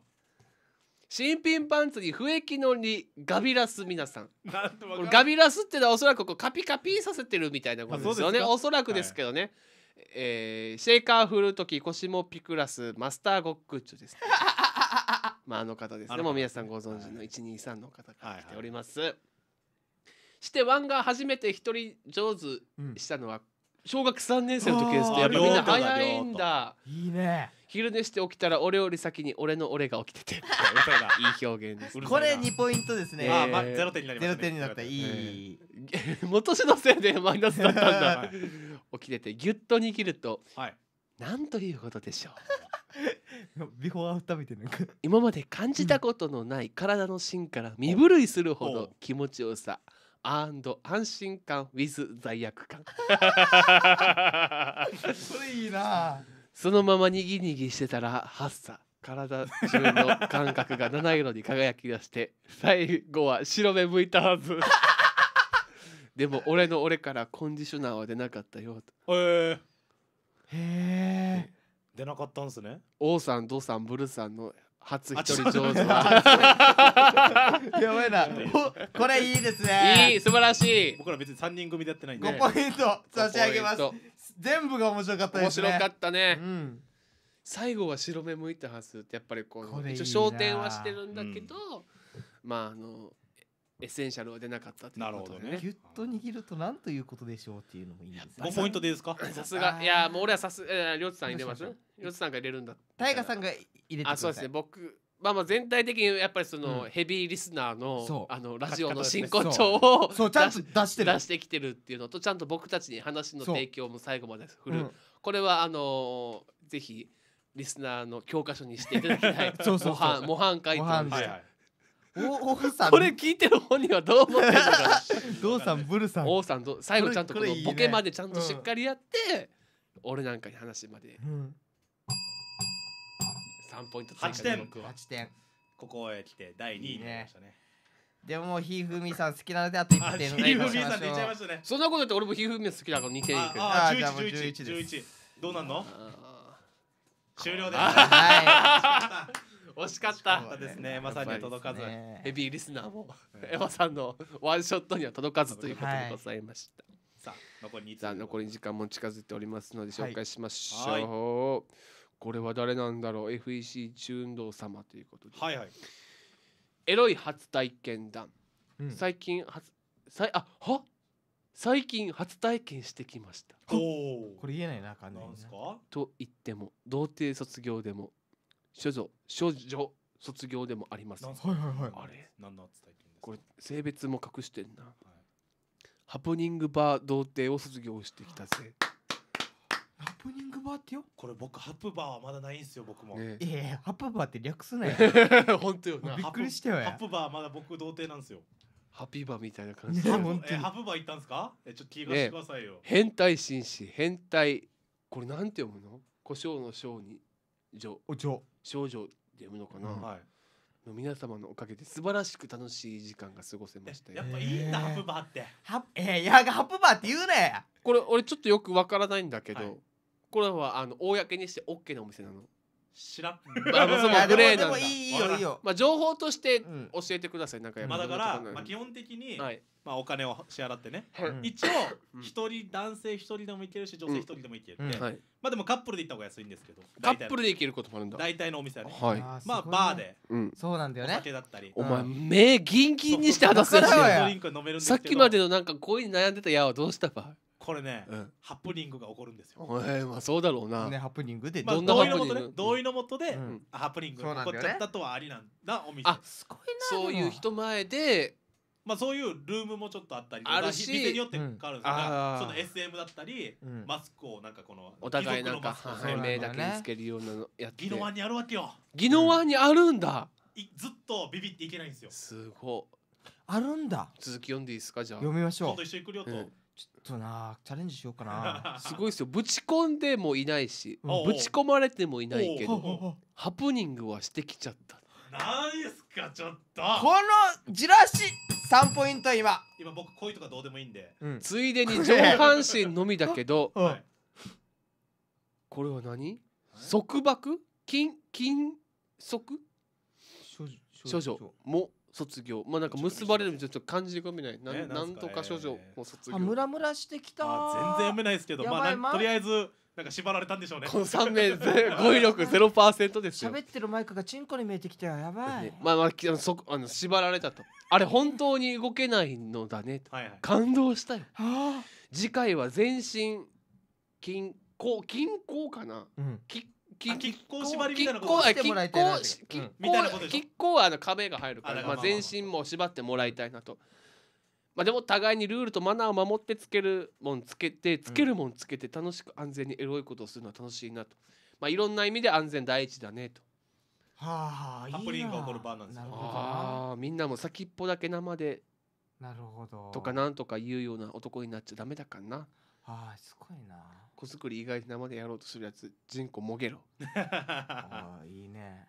新品パンツに笛木のりがびらすみなさんなんガビラスってのはおそらくこうカピカピさせてるみたいなことですよねおそらくですけどね、はえー、シェイカー振る時腰もピクラスマスターゴックッチュです、ね まあ、あの方ですねもう皆さんご存知の一二三の方か来ております。してワンが初めて一人上手したのは、小学三年生の時ですとやっぱみんな早いんだいいね昼寝して起きたら俺より先に俺の俺が起きてて いい表現ですこれ二ポイントですね、えあ、まあ、ロ点になりました、ね、点になったいい、えー、元のせいでマイナスだったんだ、起きててぎゅっと握ると、はい、なんということでしょう ビフォーアフターみたいな今まで感じたことのない体の芯から身震いするほど気持ちよさ 安心感 with 罪悪感それいいなそのままにぎにぎしてたら発作体中の感覚が七色に輝き出して最後は白目向いたはずでも俺の俺からコンディショナーは出なかったよと、えー、へえ出なかったんすね王さんドさんブルさんの初一人上手はやばいなこれいいですねいい素晴らしい僕ら別に三人組でやってないんで5ポイント差し上げます全部が面白かったですね面白かったね、うん、最後は白目向いたはずってやっぱりこう一応焦点はしてるんだけど、うん、まああのエッセンシャルは出なかったということで、なるほどねギュッと握るとなんということでしょうっていうのもいいんです5ポイントでいいですか さすがいやもう俺はさすりょうちさん入れますりょうちさんが入れるんだ大河さんが入れてあそうですね僕まあまあ全体的にやっぱりそのヘビーリスナーの,、うあのラジオの真骨頂をそうちゃんと出して出してきてるっていうのとちゃんと僕たちに話の提供も最後まで振る、これはあのぜひリスナーの教科書にしていただきたいそ そうう模範模範解答でした。おおさんこれ聞いてる本人はどう思ってるのかう さんブルさん王さん最後ちゃんとこのボケまでちゃんとしっかりやって、俺なんかに話まで、うん、3ポイント8点8点ここへ来て第2位になりましたねでもひふみさん好きなのであと1点ひふみさん出ちゃいましたねそんなこと言って俺もひふみ好きだから2点いくああ11 11 11どうなんの終了ですはい 惜しかったですねまさに届かず、ヘビーリスナーも、エマさんのワンショットには届かずということでございました、さあ残り残り時間も近づいておりますので紹介しましょう、はいこれは誰なんだろう FEC 柔道様ということで、はいはい、エロい初体験談、うん、最近初さあは最近初体験してきましたこれ言えないな感じ、ね、と言っても童貞卒業でも少女処女卒業でもあります。はいはいはい。あれ何の伝えてるんですか。これ性別も隠してんな。はい、ハプニングバー童貞を卒業してきたぜ。ハプニングバーってよ。これ僕ハプバーはまだないんですよ僕も。ね、えハプバーって略すなよ。本当よびっくりしたよ。ハプバーまだ僕童貞なんですよ。ハピバーみたいな感じで。えハプバー行ったんですか？えちょっと気がしてくださいよ。変態紳士変態これなんて読むの？胡椒の章に女少女って読むのかな、はい、の皆様のおかげで素晴らしく楽しい時間が過ごせましたやっぱいいんだ、えー、ハプバーってハえー、やがハプバーって言うねこれ俺ちょっとよくわからないんだけど、はい、これはあの公にしてオッケーなお店なの知らんまあ、そのグレーなんだ。いいよいいよ。まあ情報として教えてください。なんかまあだから、まあ基本的に、まあお金を支払ってね。一応一人男性一人でもいけるし女性一人でもいける、まあでもカップルで行った方が安いんですけど。カップルで行けることもあるんだ。大体のお店はね。はい、まあバーで、そうなんだよね。酒だったり。お前目ギンギンにして話すやつ。さっきまでのなんか恋に悩んでた矢はどうしたば。これね、うん、ハプニングが起こるんですよ。えー、まあそうだろうな。ねハプニングで、まあ、同意のもとね同意のもとで、うん、ハプニングが起こっちゃったとはありなんだお店。あすごいな。そういう人前で。まあそういうルームもちょっとあったりあるし店によって変わるんですが、うん、その SM だったり、うん、マスクをなんかこのお互いなんか目だけにつけるようなのやってギノワにあるわけよギノワにあるんだ、いずっとビビっていけないんですよすごい。あるんだ続き読んでいいですかじゃあ読みましょうちょっと一緒に行くよと、ちょっとなチャレンジしようかな すごいですよぶち込んでもいないし、うん、ぶち込まれてもいないけどハプニングはしてきちゃった何ですかちょっとこのじらし3ポイント今今僕恋とかどうでもいいんで、うん、ついでに上半身のみだけど、は い、これは何束縛金金束少女も卒業まあなんか結ばれるちょっと漢字で読めないな,、んなんとか処女も卒業あムラムラしてきた、まあ、全然読めないですけどまあとりあえずなんか縛られたんでしょうねこの3名語彙力0%ですよ喋ってるマイクがチンコに見えてきたよやばい、ね、まあまああのそあの縛られたとあれ本当に動けないのだねと、はいはい、感動したよ、はあ、次回は全身金こう庫かな、うん、拮ききっこ縛りみたいなことしてもらいたいなきときっこはあの壁が入るから、まあ、全身も縛ってもらいたいなと。まあ、でも互いにルールとマナーを守ってつけるもんつけてつけるもんつけて楽しく安全にエロいことをするのは楽しいなと、まあ、いろんな意味で安全第一だねとはあいいなハプニンが起こる場なんですよなああみんなも先っぽだけ生でなるほどとかなんとか言うような男になっちゃダメだからなああすごいな子作り以外で生でやろうとするやつ人口もげろああいいね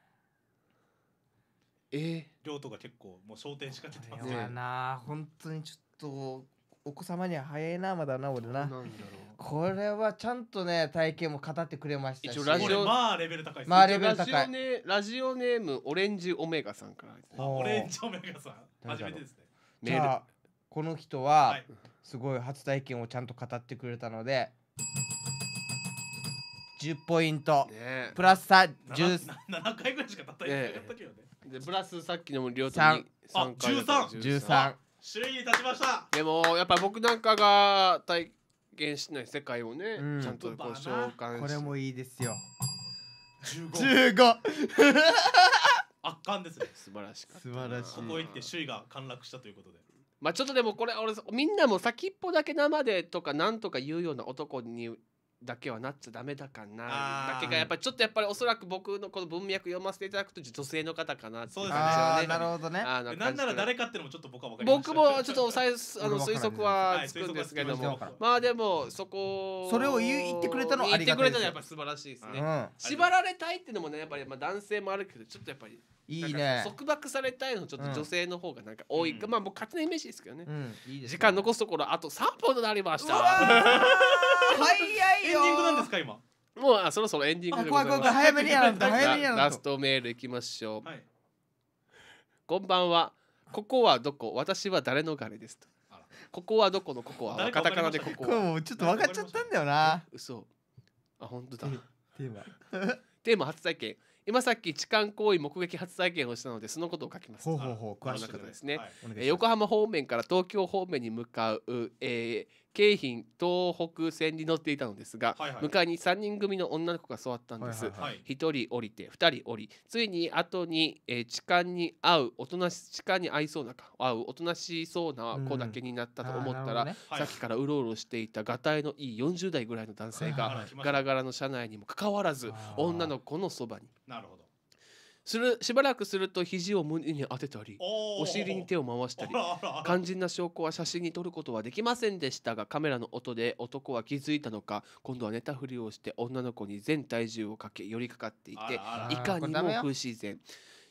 えー、量とか結構もう焦点しか出てますねねな本当にちょっとお子様には早いなまだな俺なこれはちゃんとね体験も語ってくれましたしラジオまあレベル高いまあレベル高いラジオネームオレンジオメガさんから、オレンジオメガさん初めてですねメールこの人はすごい初体験をちゃんと語ってくれたので10ポイント、ねプラスさ10 7, 回ぐらいしか叩いてなかったけどね、でプラスさっきのも両手に三回だあ13首位に立ちましたでもやっぱ僕なんかが体験しない世界をね、うんちゃんとこう召喚しこれもいいですよ15 15圧巻ですね素晴らしかった素晴らしいここ行って首位が陥落したということでまあちょっとでもこれ俺みんなも先っぽだけ生でとかなんとか言うような男にだけはなっちゃダメだかなだけがやっぱちょっとやっぱりおそらく僕のこの文脈読ませていただくと女性の方かなって感じね。なるほどね。なんなら誰かってのもちょっと僕は分かり僕もちょっとあの 推測はつくんですけども、まあでもそこそれを言ってくれたの言ってくれたのやっぱり素晴らしいですね。縛られたいっていうのもねやっぱりまあ男性もあるけどちょっとやっぱり。いいね束縛されたいのちょっと女性の方がなんか多い、うん、まあ僕勝手なイメージですけどねうんいいね、時間残すところあと3分となりました早いエンディングなんですか今もうあそろそろエンディングでございます早めにやらんと早めにやらんとラストメールいきましょう、はい、こんばんはここはどこ私は誰のガですとここはどこのここはカタカナでここはもちょっと分かっちゃったんだよな嘘あ本当だテーマテーマ初体験今さっき痴漢行為目撃初体験をしたのでそのことを書きますほうほうほう詳しくですね、はい、横浜方面から東京方面に向かう、えー、京浜東北線に乗っていたのですが、はいはい、向かいに3人組の女の子が座ったんです、はいはいはい、1人降りて2人降りついに後に、えー、痴漢に合うおとなし痴漢に合いそうなか合うおとなしそうな子だけになったと思ったら、うんね、さっきからうろうろしていたがたいのいい40代ぐらいの男性がガラガラの車内にもかかわらず女の子のそばに。なるほどするしばらくすると肘を胸に当てたりお尻に手を回したり肝心な証拠は写真に撮ることはできませんでしたがカメラの音で男は気づいたのか今度は寝たふりをして女の子に全体重をかけ寄りかかっていていかにも不自然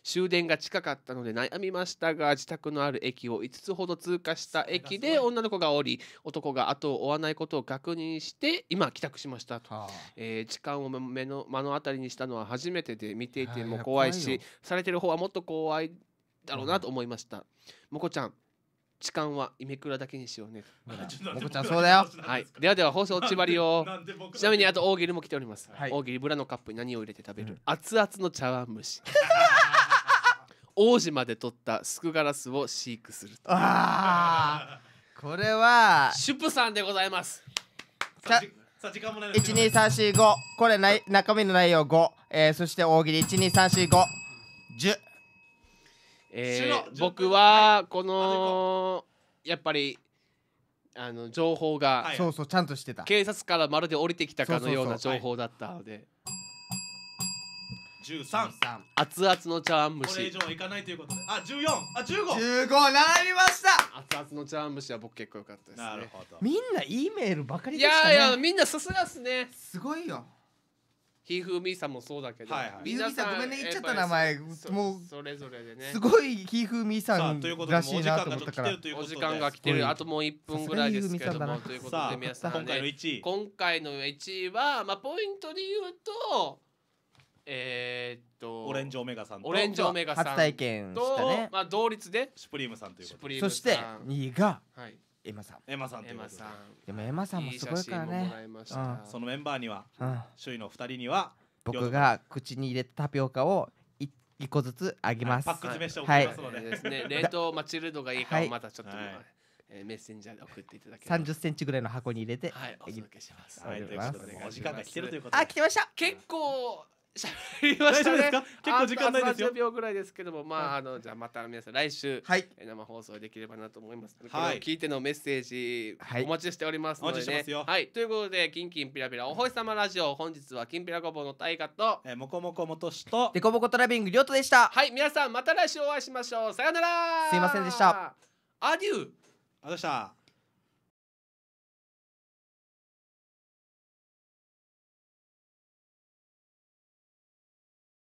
終電が近かったので悩みましたが自宅のある駅を5つほど通過した駅で女の子がおり男が後を追わないことを確認して今帰宅しましたと、はあ、えー、時間を目の目の当たりにしたのは初めてで見ていても怖いし、されてる方はもっと怖いだろうなと思いました。もこちゃん痴漢はイメクラだけにしようね。もこちゃんそうだよ。はい。ではでは放送ちばりを。ちなみにあと大喜利も来ております。はい、大喜利ブラのカップに何を入れて食べる？うん、熱々の茶碗蒸し。王子まで取ったスクガラスを飼育するああこれはシュプさんでございますささ時間も一二三四五これない中身の内容五、えー、そして大喜利一二三四五十えー、僕はこのやっぱりあの情報が、そうそうちゃんとしてた警察からまるで降りてきたかのような情報だったので。1三。熱々の茶碗蒸しこれ以上はいかないということであ十四。あ十五。十五、1りました熱々の茶碗蒸しは僕結構良かったです、ね、なるほどみんな E メールばかりでしたねいやいやみんなさすがっすねすごいよひふみさんもそうだけど、はいはい、みさんごめんね言っちゃった名前もうそれぞれでねすごいひふみさんらしいなと思ったからお時間が来てるあともう一分ぐらいですけどもということで皆さん、ね、今回の一位今回の一位はまあポイントで言うとえー、っとオレンジオメガさんとオレンジオメガさん初体験したねまあ、同率でシュプリームさんということそして2位がエマさんエマさんとエいうこマとでさんでもエマさんもすごいからねいいももそのメンバーにはうん、周囲の二人には僕が口に入れたタピオカを一個ずつあげはいます、パック詰めしておきますので、ですね、冷凍マチルドがいいかはをいまたちょっと、はいえーメッセンジャーで送っていただければ3 0ンチぐらいの箱に入れて、はい、お届けします。はい、いお時間が来てるということで。あ来てました結構喋りましたね。結構時間ないですよ。秒ぐらいですけども、まあ、あのじゃあまた皆さん来週、はい、生放送できればなと思います。はい、聞いてのメッセージ、はい、お待ちしておりますので、ね、はい、ということでキンキンピラピラお星様ラジオ本日はキンピラごぼうの大河と、えー、もこもこもとしとデコボコトラビングりょうとでした。はい、皆さんまた来週お会いしましょう。さよなら。すいませんでした。アデュー。ありがとうございました。